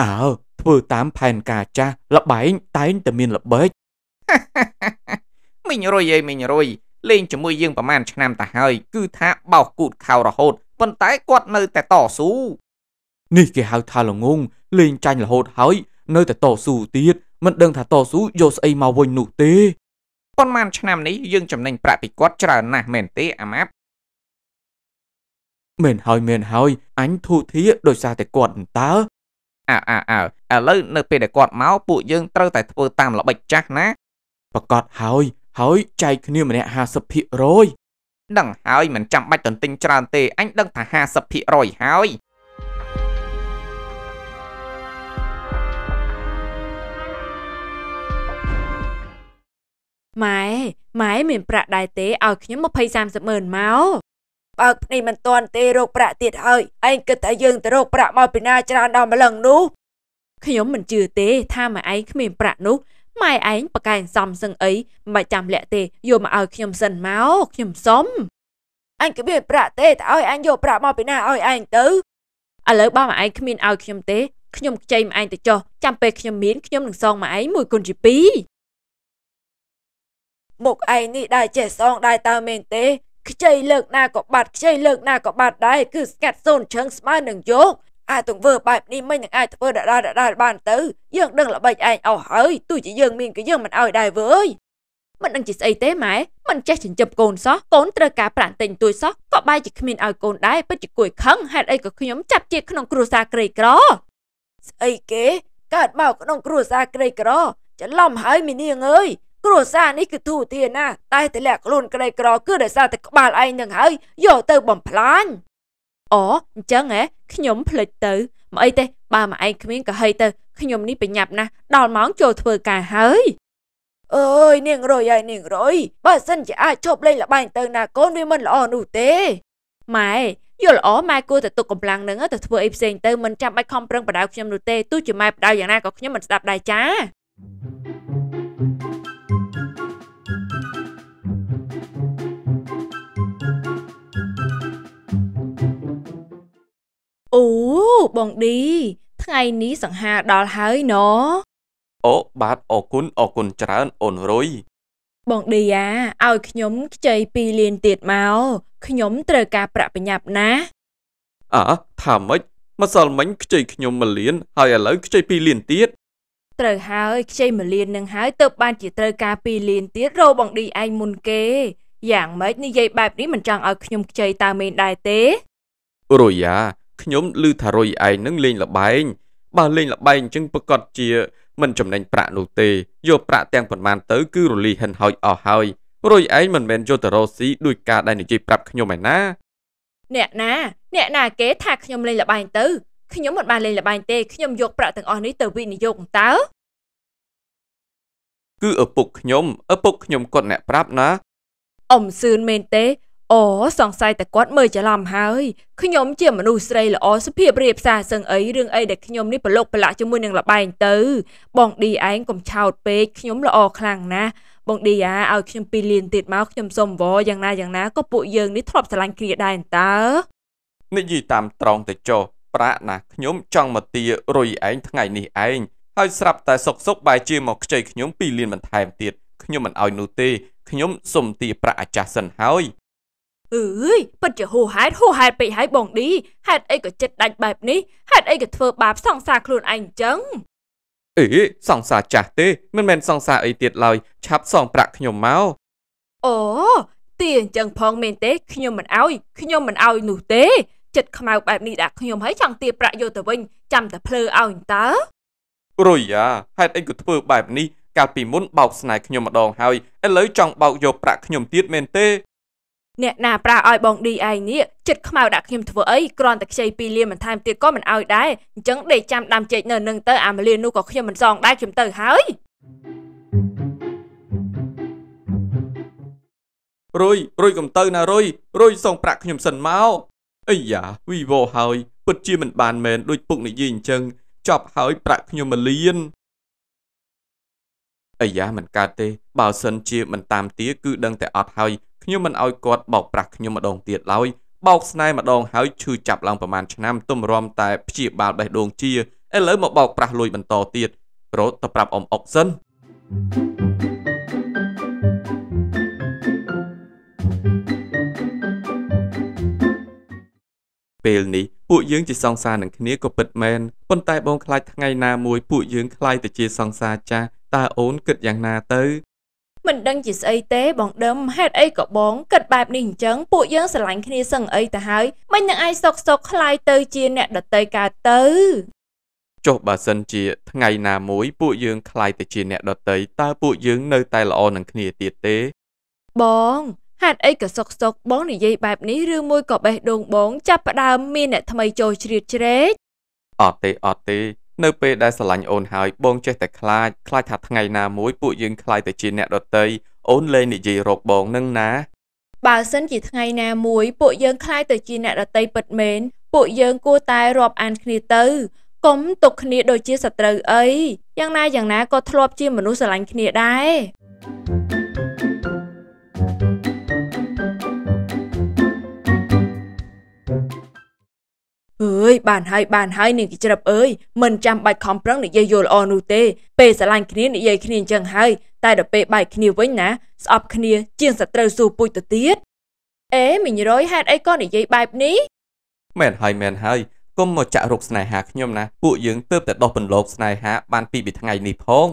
អើធ្វើតាមផែនការចាស់លបែងតែងតែមានល្បិចមីងរុយអីមីងរុយលេងជាមួយយើងប្រហែលឆ្នាំទៅហើយ គឺថាបោកគូតខោរហូតប៉ុន្តែគាត់នៅតែតស៊ូនេះគេហៅថាល្ងងលេងចាញ់រហូតហើយ នៅតែតស៊ូទៀតមិនដឹងថាតស៊ូយកស្អីមកវិញនោះទេប៉ុន្មាន ឆ្នាំនេះយើងចំណេញប្រាក់ពីគាត់ច្រើនណាស់មែនទេអាម៉ាប់មែនហើយមែនហើយអញធូធាដោយសារតែគាត់តើអើអើអើឥឡូវនៅពេលដែលគាត់មកពួកយើងត្រូវតែធ្វើតាមល្បិចចាស់ណាប្រកាសហើយ ហើយចែកគ្នាម្នាក់50%ដឹងហើយមិនចាំបាច់តន្ទិញច្រើនទេអញដឹងថា50%ហើយម៉ែម៉ែមានប្រាក់ដែរទេឲ្យខ្ញុំ20 30ម៉ឺនមកបើភ្នេះមិនទាន់ទេរកប្រាក់ទៀតហើយឯងគិតថាយើងទៅរកប្រាក់មកពីណាច្រើនដល់ម្លឹងនោះខ្ញុំមិនជឿទេថាម៉ែឯងគ្មានប្រាក់នោះម៉ែឯងបកែងសំសឹងអីមិនចាំលាក់ទេយកមកឲ្យខ្ញុំសិនមកខ្ញុំសុំអញគ្មានប្រាក់ទេតើឲ្យអញយកប្រាក់មកពីណាឲ្យឯងទៅឥឡូវបើម៉ែឯងគ្មានឲ្យខ្ញុំទេខ្ញុំខ្ចីម៉ែឯងទៅចុះចាំពេលខ្ញុំមានខ្ញុំនឹងសងម៉ែឯងមួយគុណជាពីរមុខឯងនេះដែរចេះសងដែរតើមែនទេខ្ចីលើកណាក៏បាត់ខ្ចីលើកណាក៏បាត់ដែរគឺស្កាត់សូនឈឹងស្មើនឹងយកអាចទង្វើបែបនេះមិននឹងអាចធ្វើដដែលដដែលបានទៅ យើងដឹងល្បិចឯងអស់ហើយទោះជាយើងមានក៏យើងមិនអោយដែរវើយមិនដឹងជាស្អីទេម៉ែមិនចេះចិញ្ចឹមកូនសោះកូនត្រូវការប្រាក់ទិញទួយសោះក៏បែរជាគ្មានឲ្យកូនដែរពិតជាគួរខឹងហេតុអីក៏ខ្ញុំចាប់ជាក្នុង គ្រួសារក្រីក្រស្អីគេកើតមកក្នុងគ្រួសារក្រីក្រច្រឡំហើយមីនាងអើយគ្រួសារនេះគឺទូទាណាតែតលាក់ខ្លួនក្រីក្រគឺដោយសារតែក្បាលឯងនឹងហើយយកទៅបំផ្លាញអូអញ្ចឹងហ៎ខ្ញុំភ្លេចទៅមកអីទេបើមកឯងគ្មានក៏ហីទៅខ្ញុំនេះប្រញាប់ណាស់ដល់ម៉ោងចូលធ្វើការហើយអើយនាងរយហើយនាងរយបើសិនជាអាចជប់លេងលបែងទៅណាកូនវាមិនល្អនោះទេម៉ែយល់ល្អម៉ែគួរតែទុកកម្លាំងនឹងទៅធ្វើអីផ្សេងទៅមិនចាំបាច់ខំប្រឹងបដៅខ្ញុំនោះទេទោះជាម៉ែបដៅយ៉ាងណាក៏ខ្ញុំមិនស្ដាប់ដែរចាបងឌីថ្ងៃនេះសង្ហាដល់ហើយណអូបាទអរគុណអរគុណច្រើនអូនរុយបងឌីយ៉ាឲ្យខ្ញុំខ្ចី2លានទៀតមកខ្ញុំត្រូវការប្រាក់ប្រញាប់ណាអើថាម៉េចម្សិលមិញខ្ចីខ្ញុំ1លានហើយឥឡូវខ្ចី2លានទៀតត្រូវហើយខ្ចី1លាននឹងហើយទៅបាន ជាត្រូវការ2លានទៀតរោបងឌីឯងមុនគេ យ៉ាងម៉េចនិយាយបែបនេះមិនចង់ឲ្យខ្ញុំខ្ចីតាមេនដែរទេរុយយ៉ាខ្ញុំឮថារុយឯងនឹងលេងលបែងបើលេងលបែងអញ្ចឹងប្រកាសជា មិនចំណេញប្រាក់នោះទេយកប្រាក់ទាំងប៉ុន្មាន ទៅគឺរលីហិនហើយអស់ហើយរុយឯងមិនមែនយកទៅរកស៊ីដោយការដែលនិយាយប្រាប់ខ្ញុំឯណាអ្នកណាអ្នកណាគេថាខ្ញុំលេងលបែងទៅខ្ញុំមិនបានលេងលបែងទេខ្ញុំយកប្រាក់ទាំងអស់នេះទៅវិនិយោគតើគឺឪពុកខ្ញុំឪពុកខ្ញុំគាត់អ្នកប្រាប់ណាអ៊ំសឿនមែនទេអូសង្ស័យតែគាត់មើលច្រឡំហើយខ្ញុំជាមនុស្សស្រីល្អសុភាពរាបសារសឹងអីរឿងអីដែលខ្ញុំនេះប្រឡូកប្រឡាក់ជាមួយនឹងលបែងទៅបងឌីឯងកុំឆោតពេកខ្ញុំល្អខ្លាំងណាស់បងឌីយ៉ាឲ្យខ្ញុំពីរលានទៀតមកខ្ញុំសុំវរយ៉ាងណាយ៉ាងណាក៏ពួកយើងនេះធ្លាប់ស្រឡាញ់គ្នាដែរតើនិយាយតាមត្រង់ទៅចុះប្រាក់ណាខ្ញុំចង់មកទារុយឯងថ្ងៃនេះឯងហើយស្រាប់តែសុកសុកបែរជាមកខ្ចីខ្ញុំពីរលានបន្ថែមទៀតខ្ញុំមិនឲ្យនោះទេខ្ញុំសុំទាប្រាក់អាចាស់សិនហើយអើយពិតជាហួហេតុហួហេតុពេកហើយបងឌីហេតុអីក៏ចិត្តដាច់បែបនេះហេតុអីក៏ធ្វើបាបសង្សារខ្លួនឯងអញ្ចឹងអេសង្សារចាស់ទេមិនមែនសង្សារអីទៀតឡើយឆាប់សងប្រាក់ខ្ញុំមកអូទីអញ្ចឹងផងមែនទេ ខ្ញុំមិនអោយខ្ញុំមិនអោយនោះទេ ចិត្តខ្មៅបែបនេះដាក់ខ្ញុំហើយចង់ទាប្រាក់យកទៅវិញចាំតែភ្លើអោយតើរុយយ៉ាហេតុអីក៏ធ្វើបែបនេះកាលពីមុនបោកស្នេហ៍ខ្ញុំម្ដងហើយឥឡូវចង់បោកយកប្រាក់ខ្ញុំទៀតមែនទេអ្នកណាប្រាឲ្យបងឌីឯងនេះចិត្តខ្មៅដាក់ខ្ញុំធ្វើអីគ្រាន់តែខ្ចីពីលាមិនថែមទៀតក៏មិនឲ្យដែរអញ្ចឹងដេកចាំដាំចេកនៅនឹងទៅអាមលៀននោះក៏ខ្ញុំមិនសងដែរខ្ញុំទៅហើយរុយរុយកុំទៅណារុយរុយសងប្រាក់ខ្ញុំសិនមកអីយ៉ាវីវោហើយពិតជាមិនបានមែនដូចពុកនិយាយអញ្ចឹងចប់ហើយប្រាក់ខ្ញុំមលៀនអាយ៉ាមិនកើតទេបើសិនជាមិនតាមទាគឺដឹងតែអត់ហើយខ្ញុំមិនអោយគាត់បោកប្រាស់ខ្ញុំម្ដងទៀតឡើយបោកស្នេហ៍ម្ដងហើយឈឺចាប់ឡើងប្រហែលឆ្នាំទំរំតែព្យាបាលបេះដូងជាឥឡូវមកបោកប្រាស់លួយបន្តទៀតរត់ទៅប្រាប់អ៊ំអុកសិនពេលនេះពួកយើងជាសង្សារនឹងគ្នាក៏ពិតមែនប៉ុន្តែបងខ្លាចថ្ងៃណាមួយពួកយើងខ្លាចទៅជាសង្សារចាស់តើអូនគិតយ៉ាងណាទៅ មិនដឹងជាស្អីទេបងដើមហេតុអីក៏បងគិតបែបនេះអញ្ចឹងពួកយើងស្រឡាញ់គ្នាសឹងអីទៅហើយមិននឹងអាចសុកសុកคลายទៅជាអ្នកដតីកើតទៅចុះបើសិនជាថ្ងៃណាមួយពួកយើងคลายទៅជាអ្នកដតីតើពួកយើងនៅតែល្អនឹងគ្នាទៀតទេ បងហេតុអីក៏សុកសុកបងនិយាយបែបនេះឬមួយក៏បេះដូងបងចាប់ផ្ដើមមានអ្នកថ្មីចូលជ្រៀតជ្រែកអត់ទេអត់ទេនៅពេលដែលស្រឡាញ់អូនហើយបងចេះតែខ្លាចខ្លាចថាថ្ងៃណាមួយពួកយើងខ្លាចទៅជាអ្នកដតីអូនលែងនិយាយរកបងនឹងណាបើសិនជាថ្ងៃណាមួយពួកយើងខ្លាចទៅជាអ្នកដតីពិតមែនពួកយើងគួរតែរាប់អាន គ្នាទៅកុំទុកគ្នាដូចជាសត្រូវអីយ៉ាងណាយ៉ាងណាក៏ធ្លាប់ជាមនុស្សស្រឡាញ់គ្នាដែរ thank you យបានហើយបានហើយនាងកញ្ជ្រឹបអើយមិនចាំបាច់ខំប្រឹងនិយាយយល់អនោះទេពេលស្រឡាញ់គ្នានិយាយគ្នាអញ្ចឹងហើយតែដល់ពេលបែកគ្នាវិញណាស្អប់គ្នាជាងសត្រូវស៊ូពុជទៅទៀតអេមីងរយហេតុអីក៏និយាយបែបនេះមែនហើយមែនហើយកុំមកចាក់រុកស្នេហាខ្ញុំណា ពួកយើងទើបតែដោះបន្លកស្នេហា បានពីពីថ្ងៃនេះផង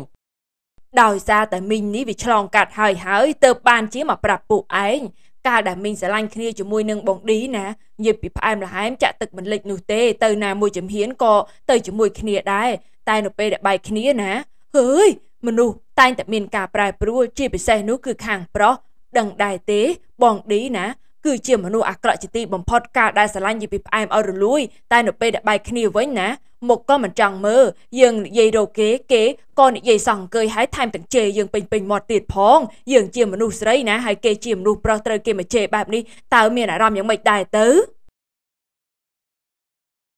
ដោយសារតែមីងនេះវាឆ្លងកាត់ហើយហើយទើបបានជាមកប្រាប់ពួកឯងកាលដែលមីងស្រឡាញ់គ្នាជាមួយនឹងបងឌីណាញាបពីផ្អែមល្ហែមចាក់ទឹកមិនលិចនោះទេទៅណាមួយជំហានក៏ទៅជាមួយគ្នាដែរតែនៅពេលដែលបែកគ្នាណាហើយមនុស្សតែងតែមានការប្រែប្រួលជាពិសេសនោះគឺខាង ប្រុសដឹងដែរទេបងឌីណាគឺជាមនុស្សអាក្រក់ជាទីបំផុតកាលដែលស្រឡាញ់យីពីផ្អែមឲ្យរលួយតែនៅពេលដែលបែកគ្នាវិញណាមុខក៏មិនចង់មើលយើងនិយាយរកគេគេក៏និយាយសោះអង្គើយហើយថែមទាំងជេរយើងពេញពេញមាត់ទៀតផងយើងជាមនុស្សស្រីណាហើយគេជាមនុស្សប្រុសត្រូវគេមកជេរបែបនេះតើមានអារម្មណ៍យ៉ាងម៉េចដែរទៅ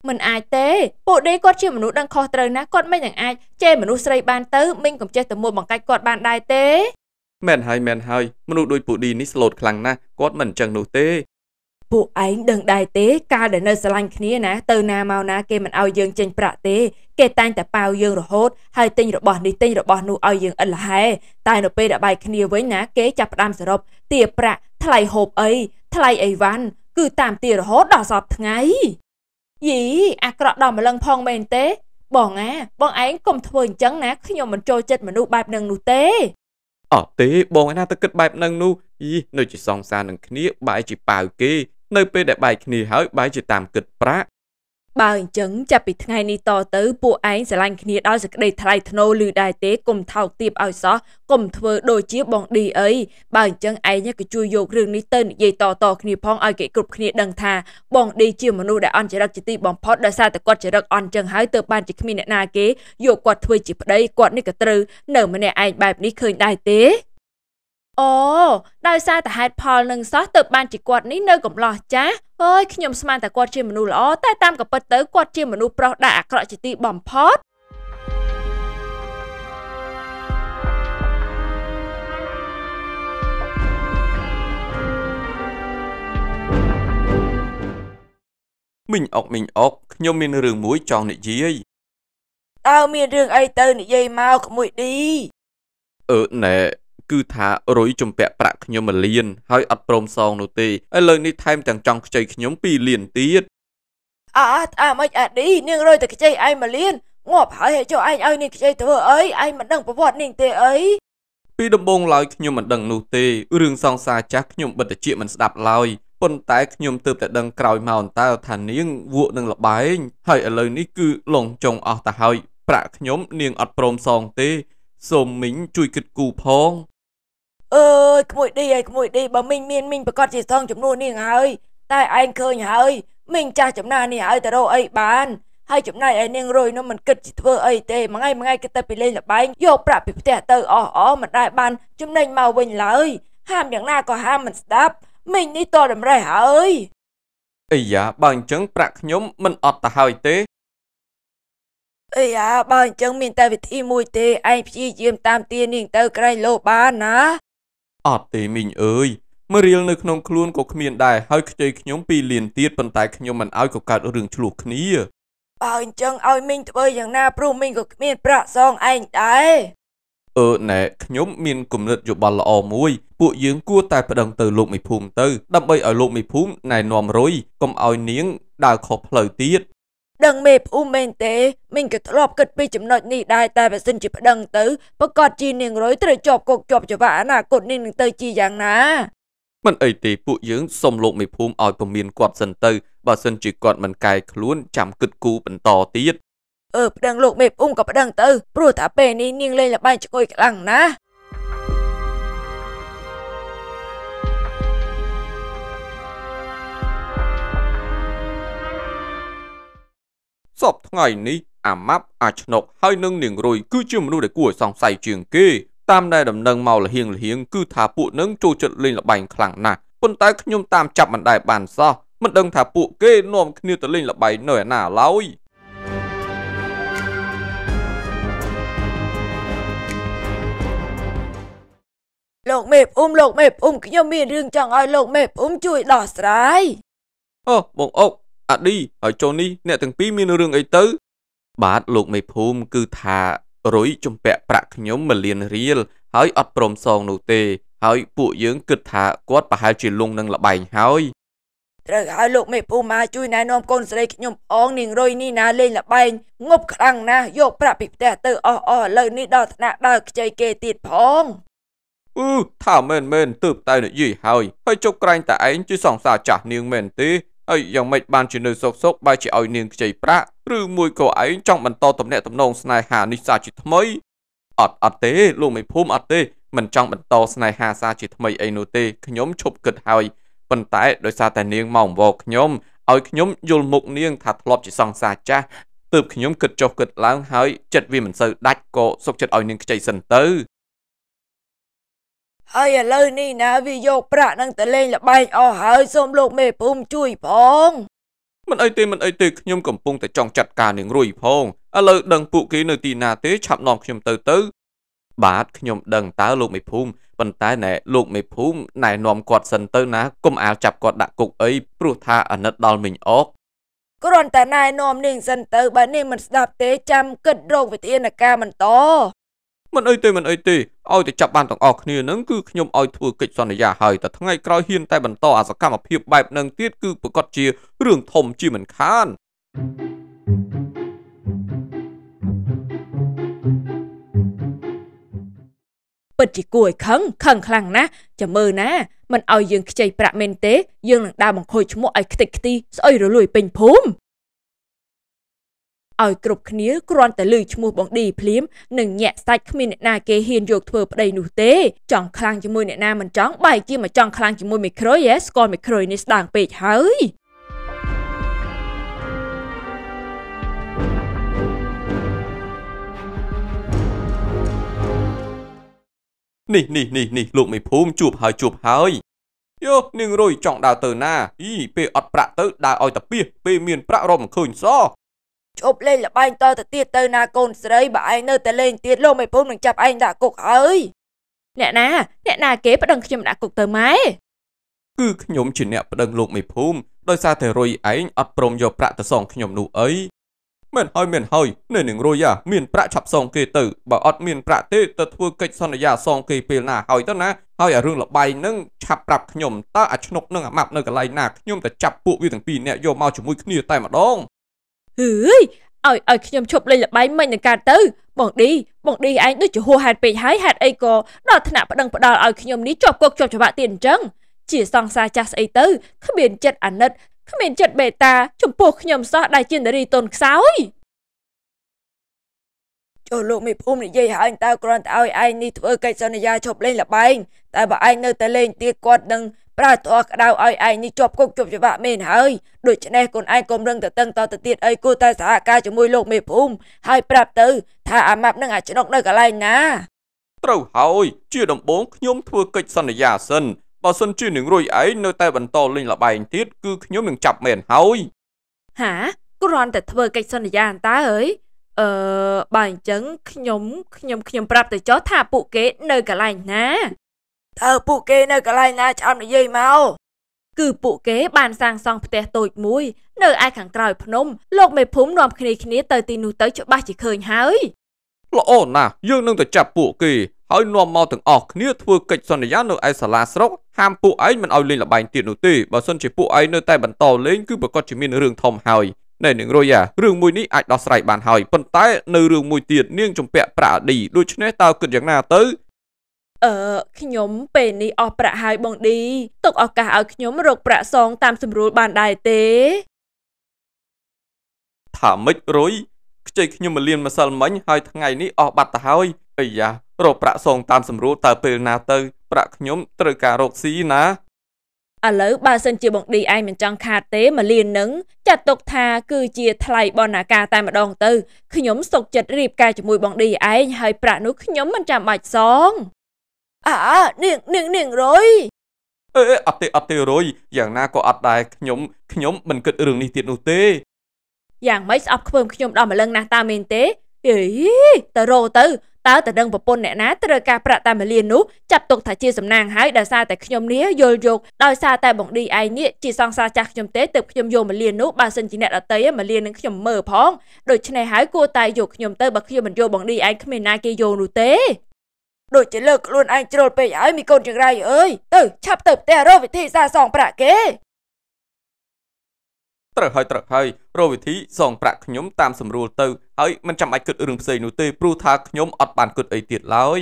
មិនអាចទេពួកដេគាត់ជាមនុស្សដឹងខុសត្រូវណាគាត់មិននឹងអាចជេរមនុស្សស្រីបានទៅមិញកំចេះតែមួយបង្កាច់គាត់បានដែរទេមែនហើយមែនហើយមនុស្សដូចពូឌីនេះស្លូតខ្លាំងណាស់គាត់មិនអញ្ចឹងនោះទេពួកឯងដឹងដែរទេកាលដែលនៅស្រឡាញ់គ្នាណាទៅណាមកណាគេមិនឲ្យយើងចេញប្រាក់ទេគេតែងតែប៉ាវយើងរហូត ហើយទិញរបស់នេះទិញរបស់នោះឲ្យយើងឥតលហែតែនៅពេលដែលបែកគ្នាវិញណាគេចាប់ផ្ដើមសរុបទាប្រាក់ថ្លៃហូបអីថ្លៃអីវ៉ាន់គឺតាមទារហូតដល់សពថ្ងៃយីអាក្រក់ដល់ម្លឹងផងមែនទេ បងអាបងឯងកុំធ្វើអញ្ចឹងណាខ្ញុំមិនចូលចិត្តមនុស្សបែបនឹងនោះទេអត់ទេបងឯណាទៅគិតបែបនឹងនោះយីនៅជាសងសារនឹងគ្នាបែរជាប៉ាវគេនៅពេលដែលបែកគ្នាហើយបែរជាតាមគិតប្រាក់បើអញ្ចឹងចាប់ពីថ្ងៃនេះតទៅពួកឯងស្រឡាញ់គ្នាដោយសេចក្តីថ្លៃថ្នូរឬដែរទេកុំថោកទាបឲ្យសោះកុំធ្វើដូចជាបងឌីអីបើអញ្ចឹងឯងក៏ជួយយករឿងនេះទៅនិយាយតតគ្នាផងឲ្យគេគ្រប់គ្នាដឹងថាបងឌីជាមនុស្សដែលអន់ចរិតជាទីបំផុតដោយសារតែគាត់ចរិតអន់ចឹងហើយទើបបានជាគ្មានអ្នកណាគេយកគាត់ធ្វើជាប្តីគាត់នេះក៏ត្រូវនៅម្នាក់ឯងបែបនេះឃើញដែរទេអូដោយសារតែហេតុផលនឹងសោះទើបបានជាគាត់នេះនៅកំឡោះចាស់អើយខ្ញុំស្មានតែគាត់ជាមនុស្សល្អតែតាមកពិតទៅគាត់ជាមនុស្សប្រុសដាក់អាក្រក់ជាទីបំផុតមីងអុកមីងអុកខ្ញុំមានរឿងមួយចង់និយាយតើមានរឿងអីទៅនិយាយមកក្មួយឌីអឺណែគឺថារុយជំពាក់ប្រាក់ខ្ញុំមួយលានហើយ អត់ព្រមសងនោះទេឥឡូវនេះថែមទាំងចង់ខ្ចីខ្ញុំ2លានទៀតអើអើអាមិនអាឌីនាងរុយតែខ្ចីឯងមួយលានងាប់ហើយឲ្យចូលឯងឲ្យនាងខ្ចីធ្វើអីឯងមិនដឹងប្រវត្តិនាងទេអីពីដំបងឡើយខ្ញុំមិនដឹងនោះទេរឿងសង្សារចាស់ខ្ញុំបិទជាមិនស្ដាប់ឡើយប៉ុន្តែខ្ញុំទើបតែដឹងក្រោយមកតើថានាងវក់នឹងលបែងហើយឥឡូវនេះគឺលងចុងអស់ទៅហើយ ប្រាក់ខ្ញុំ នាងអត់ព្រមសងទេសូមមីងជួយគិតគូផងអើយក្មួយឌីឯងក្មួយឌីបើមីងមានមីងប្រកាសជាសងចំនួននាងហើយ តែឯងឃើញហើយមីងចាស់ចំណានេះហើយតរោអីបានហើយចំណាយឯនាងរយនោះមិនគិតជាធ្វើអីទេមួយថ្ងៃមួយថ្ងៃគិតតែពីលេងលបែងយកប្រាក់ពីផ្ទះទៅអស់អស់មិនដែលបានចំណេញមកវិញឡើយហាមយ៉ាងណាក៏ហាមមិនស្ដាប់មីងនេះតតម្រេះហើយអីយ៉ាបើអញ្ចឹង ប្រាក់ខ្ញុំមិនអត់ទៅហើយទេអីយ៉ាបើអញ្ចឹងមាន តែវិធីមួយទេឯងព្យាយាមតាមទានាងទៅក្រែងលោបានណាអត់ទេមីងអើយមួយរៀលនៅក្នុងខ្លួនក៏គ្មានដែរហើយខ្ចីខ្ញុំពីលានទៀតប៉ុន្តែខ្ញុំមិនឲ្យកកើតរឿងឆ្លោះគ្នាបើអញ្ចឹងឲ្យមីងធ្វើយ៉ាងណាព្រោះមីងក៏គ្មាន ប្រាក់សងឯងដែរអឺណែខ្ញុំមានគំនិតយោបល់ល្អមួយពួកយើងគួរតែប្តឹងទៅលោកមេភូមិទៅ ដើម្បីឲ្យលោកមេភូមិណែនាំរុយកុំឲ្យនាង ដើរខុសផ្លូវទៀតដឹងមេផ្អ៊ុំមែនទេមិញក៏ធ្លាប់គិតពីចំណុចនេះដែរតែបើសិនជាប្តឹងទៅប្រកាសជានាងរយត្រូវជាប់គុកជាប់ច្បាប់អនាគតនាងនឹងទៅជាយ៉ាងណាមិនអីទេពួកយើងសុំលោកមេភូមិឲ្យពមៀនគាត់សិនទៅបើសិនជាគាត់មិនកែខ្លួនចាំគិតគូបន្តទៀតអឺប្តឹងលោកមេភូមិក៏ប្តឹងទៅព្រោះថាពេលនេះនាងលេងល្បែងឆ្កួយខ្លាំងណាស់សពថ្ងៃនេះអាម៉ាប់អាឆ្នុកហើយនឹងនាងរុយគឺជាមនុស្សដែលគួរឲ្យសង្ស័យជាងគេតាមដែលដំណឹងមកលហៀងលហៀងគឺថាពួកនឹងចូលចិត្តលេងល្បែងខ្លាំងណាស់ប៉ុន្តែខ្ញុំតាមចាប់មិនដែលបានសោះមិនដឹងថាពួកគេនាំគ្នាទៅលេងល្បែងនៅឯណាឡើយលោកមេអ៊ុំលោកមេអ៊ុំខ្ញុំមានរឿងចង់ឲ្យលោកមេអ៊ុំជួយដោះស្រាយអូបងអុកអាឌីហើយចូនីអ្នកទាំងពីរមានរឿងអីទៅបាទលោកមេភូមិគឺថារុយជំពាក់ប្រាក់ខ្ញុំមួយលានរៀលហើយអត់ព្រមសងនោះទេ ហើយពួកយើងគិតថាគាត់ប្រហែលជាលងនឹងលបែងហើយត្រូវឲ្យលោកមេភូមិមកជួយណែនាំកូនស្រីខ្ញុំអងនាងរុយនេះណាលេងលបែងងប់ខ្លាំងណាស់យកប្រាក់ពីផ្ទះទៅអស់អស់លើនេះដល់ថ្នាក់ដើរខ្ចីគេទៀតផងអឺថាមែនមែនទើបតែនិយាយហើយហើយចុកក្រែងតែឯងជាសង្សារចាស់នាងមែនទេហើយយ៉ាងម៉េចបានជានៅសោកសោកបែរជាឲ្យនាងខ្ចីប្រាក់ឬមួយក៏ឯងចង់បន្តទំនាក់ទំនងស្នេហានេះសាជាថ្មីអត់អត់ទេលោកមេភូមិអត់ទេមិនចង់បន្តស្នេហាសាជាថ្មីអីនោះទេខ្ញុំឈប់គិតហើយប៉ុន្តែដោយសារតែនាងមកអង្វរខ្ញុំឲ្យខ្ញុំយល់មុខនាងថាធ្លាប់ជាសង្សារចាស់ទើបខ្ញុំគិតចុះគិតឡើងហើយចិត្តវាមិនសូវដាច់ក៏សុខចិត្តឲ្យនាងខ្ចីសិនទៅហើយឥឡូវនេះណាវាយកប្រាក់នឹងទៅលេងលបែងអស់ហើយសូមលោក មេភូមិជួយផងមិនអីទេមិនអីទេខ្ញុំកំពុងតែចង់ចាត់ការនាងរួយផងឥឡូវដឹងពួកគេនៅទីណាទេឆាប់នាំខ្ញុំទៅទៅ បាទខ្ញុំដឹងតើលោកមេភូមិប៉ុន្តែណែលោកមេភូមិណែនាំគាត់សិនទៅ ណាកុំអាលចាប់គាត់ដាក់គុកអីព្រោះថាអាណិតដល់មិញអកគ្រាន់តែណែនាំនាងសិនទៅបើនាងមិនស្ដាប់ទេចាំគិតរោគវិធានការបន្តមិនអីទេមិនអីទេឲ្យតែចាប់បានទាំងអស់គ្នានឹងគឺខ្ញុំឲ្យធ្វើកិច្ចសន្យាហើយតែថ្ងៃក្រោយហ៊ាន តែបន្តអាសកម្មភាពបែបនឹងទៀតគឺប្រកាសជារឿងធំជាមិនខាន thank you ិតជាគួរឲ្យខឹងខឹងខ្លាំងណាស់ចាំមើលណាមិនឲ្យយើងខ្ចីប្រាក់មែនទេ យើងនឹងដើរបង្ខូចឈ្មោះឲ្យខ្ទេចខ្ទីស្អុយរលួយពេញភូមិឲ្យគ្រប់គ្នាគ្រាន់តែលើឈ្មោះបងឌីភ្លាម និងញាក់សាច់គ្មានអ្នកណាគេហ៊ានយកធ្វើប្តីនោះទេចង់ខ្លាំងជាមួយអ្នកណាមិនចង់បែរជាមកចង់ខ្លាំងជាមួយមីក្រូយេស្គាល់មីក្រូយនេះស្ដាងពេកហើយនេះនេះនេះនេះលោកមេភូមិជួបហើយជួបហើយយោនាងរុយចង់ដើរទៅណាអីពេលអត់ប្រាក់ទៅដើរឲ្យតាពីពេលមានប្រាក់រកមិនឃើញសោះឈប់លេងល្បែងតទៅទៀតទៅណាកូនស្រីបើឯងនៅតែលេងទៀតលោកមេពូនឹងចាប់ឯងដាក់គុកហើយអ្នកណាអ្នកណាគេប្តឹងខ្ញុំដាក់គុកទៅម៉ែគឺខ្ញុំជាអ្នកប្តឹងលោកមេភូមិដោយសារតែរុយឯងអត់ព្រមយកប្រាក់ទៅសងខ្ញុំនោះអីមែនហើយមែនហើយនៅនឹងរុយអាមានប្រាក់ឆាប់សងគេទៅបើអត់មានប្រាក់ទេទៅធ្វើកិច្ចសន្យា សងគេពេលណាហើយទៅណាហើយអារឿងលបាយនឹងឆាប់ប្រាប់ខ្ញុំតើអាឈ្នុកនឹងអាម៉ាប់នៅកន្លែងណាខ្ញុំទៅចាប់ពួកវាទាំងពីរអ្នកយកមកជាមួយគ្នាតែម្ដងហឺយឲ្យឲ្យខ្ញុំឈប់លេងលបាយមិញនឹងកើតទៅ បងឌីបងឌីឯងដូចជាហួហេតុពេកហើយហេតុអីក៏ដល់ថ្នាក់ប្តឹងផ្ដាល់ឲ្យខ្ញុំនេះជាប់គុកជាប់ច្បាប់ទៀតអញ្ចឹងជាសង្សារចាស់ស្អីទៅគ្មានចិត្តអាណិតគ្មានចិត្តបេតា ចំពោះខ្ញុំសោះដែលជានារីតូនខ្សោយចុះលោកមេភូមិនិយាយឲ្យតើគ្រាន់តែឲ្យឯងនេះធ្វើកិច្ចសន្យាឈប់លេងលបែងតែបើឯងនៅតែលេងទៀតគាត់នឹងប្រើតអក្តៅឲ្យឯងនេះជាប់គុកជាប់ច្បាប់មែនហើយដូច្នេះខ្លួនឯងកុំរឹងតឹងតទៅទៀតអីគួរតែសហការជាមួយលោកមេភូមិហើយប្រាប់ទៅថាអាម៉ាប់នឹងអាចឆ្នុកនៅកន្លែងណាត្រូវហើយជា ដំបងខ្ញុំ ធ្វើកិច្ចសន្យាសិនបើសិនជានឹងរួយឯងនៅតែបន្តលេងលបែងទៀតគឺខ្ញុំនឹងចាប់មែនហើយហាគ្រាន់តែធ្វើកិច្ចសន្យាអន្តើអើយអឺបើអញ្ចឹងខ្ញុំខ្ញុំខ្ញុំប្រាប់ទៅចុះថាពួកគេ នៅកន្លែងណាតើពួកគេនៅកន្លែងណាឆ្អឹមនិយាយមកគឺពួកគេបានសាងសង់ផ្ទះតូចមួយ នៅឯខាងក្រោយភ្នំលោកមេភូមិនាំ គ្នាគ្នាទៅទីនោះទៅច្បាស់ជាឃើញហើយល្អណាស់យើងនឹងទៅចាប់ពួកគេហើយនាំមកទាំងអស់គ្នាធ្វើកិច្ចសន្យានៅឯសាលាស្រុកហាមពួកឯងមិនឲ្យលេងល្បែងទៀតនោះទេបើសិនជាពួកឯងនៅតែបន្តលេងគឺប្រកាសជាមានរឿងធំហើយណែនាងរយ៉ារឿងមួយនេះអាចដោះស្រាយបានហើយប៉ុន្តែនៅរឿងមួយទៀតនាងជំពាក់ប្រាឌីដូច្នេះតើគិតយ៉ាងណាទៅអឺខ្ញុំ ពេលនេះអស់ប្រាក់ហើយបងឌីទុកឱកាសឲ្យខ្ញុំរកប្រាក់សង តាមស្រួលបានដែរទេថាម៉េចរុយខ្ចីខ្ញុំមកលៀនម្សិលមិញហើយថ្ងៃ នេះអស់បាត់ទៅហើយអីយ៉ារកប្រាក់សងតាមស្រួលតើពេលណាទៅ ប្រាក់ខ្ញុំត្រូវការរកស៊ីណាឥឡូវបើសិនជាបងឌីឯងមិនចង់ខាតទេមកលៀននឹងចាត់ទុក ថាគឺជាថ្លៃបណ្ណាការតែម្ដង ទៅខ្ញុំសុកចិត្តរៀបការជាមួយបងឌីឯងហើយប្រាក់នោះខ្ញុំមិនចាំបាច់សងអើនាងនាងនាងរយអេអត់ទេអត់ទេរយយ៉ាងណាក៏អត់ដែរខ្ញុំខ្ញុំមិនគិតរឿងនេះទៀតនោះទេយ៉ាងម៉េចស្អប់ខ្ពើមខ្ញុំដល់ម្លឹងណាស់តាមែនទេអេតរោទៅតើតដឹងប្រពន្ធអ្នកណាត្រូវការប្រាក់តាមលាននោះចាប់ទុកថាជាសំណាងហើយដោយសារតែខ្ញុំនេះយល់យកដោយសារតែបងឌីឯងនេះជាសង្សារចាស់ខ្ញុំទេទើបខ្ញុំយកមលាននោះបើសិនជាអ្នកដតីមលាននឹងខ្ញុំមើលផងដូច្នេះហើយគួរតែយកខ្ញុំទៅបើខ្ញុំមិនយកបងឌីឯងគ្មានណាគេយកនោះទេដូចជាលើកខ្លួនឯងជ្រុលពេកហើយមីកូនចង្រៃអើយទៅឆាប់ទៅផ្ទះរកវិធីសាសងប្រាក់គេត្រូវហើយត្រូវហើយរកវិធីសងប្រាក់ខ្ញុំតាមស្រួលទៅហើយមិនចាំបាច់គិតរឿងផ្សេងនោះទេព្រោះថាខ្ញុំអត់បានគិតអីទៀតឡើយ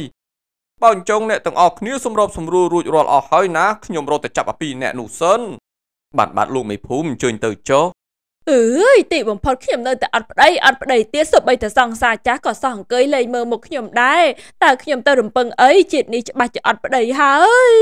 បើអញ្ចឹងអ្នកទាំងអស់គ្នាសម្របសម្រួលរួចរាល់អស់ហើយណាខ្ញុំរត់ទៅចាប់អាពីអ្នកនោះសិនបាទបាទលោកមេភូមិអញ្ជើញទៅចុះអើយទីបំផុតខ្ញុំនៅតែអត់ប្តីអត់ប្តីទៀតសូម្បីតែសង្សារចាស់ក៏សោះអង្គុយលេងមើលមុខខ្ញុំដែរតើខ្ញុំ ទៅរំពឹងអីជាតិនេះច្បាស់ជាអត់ប្តីហើយ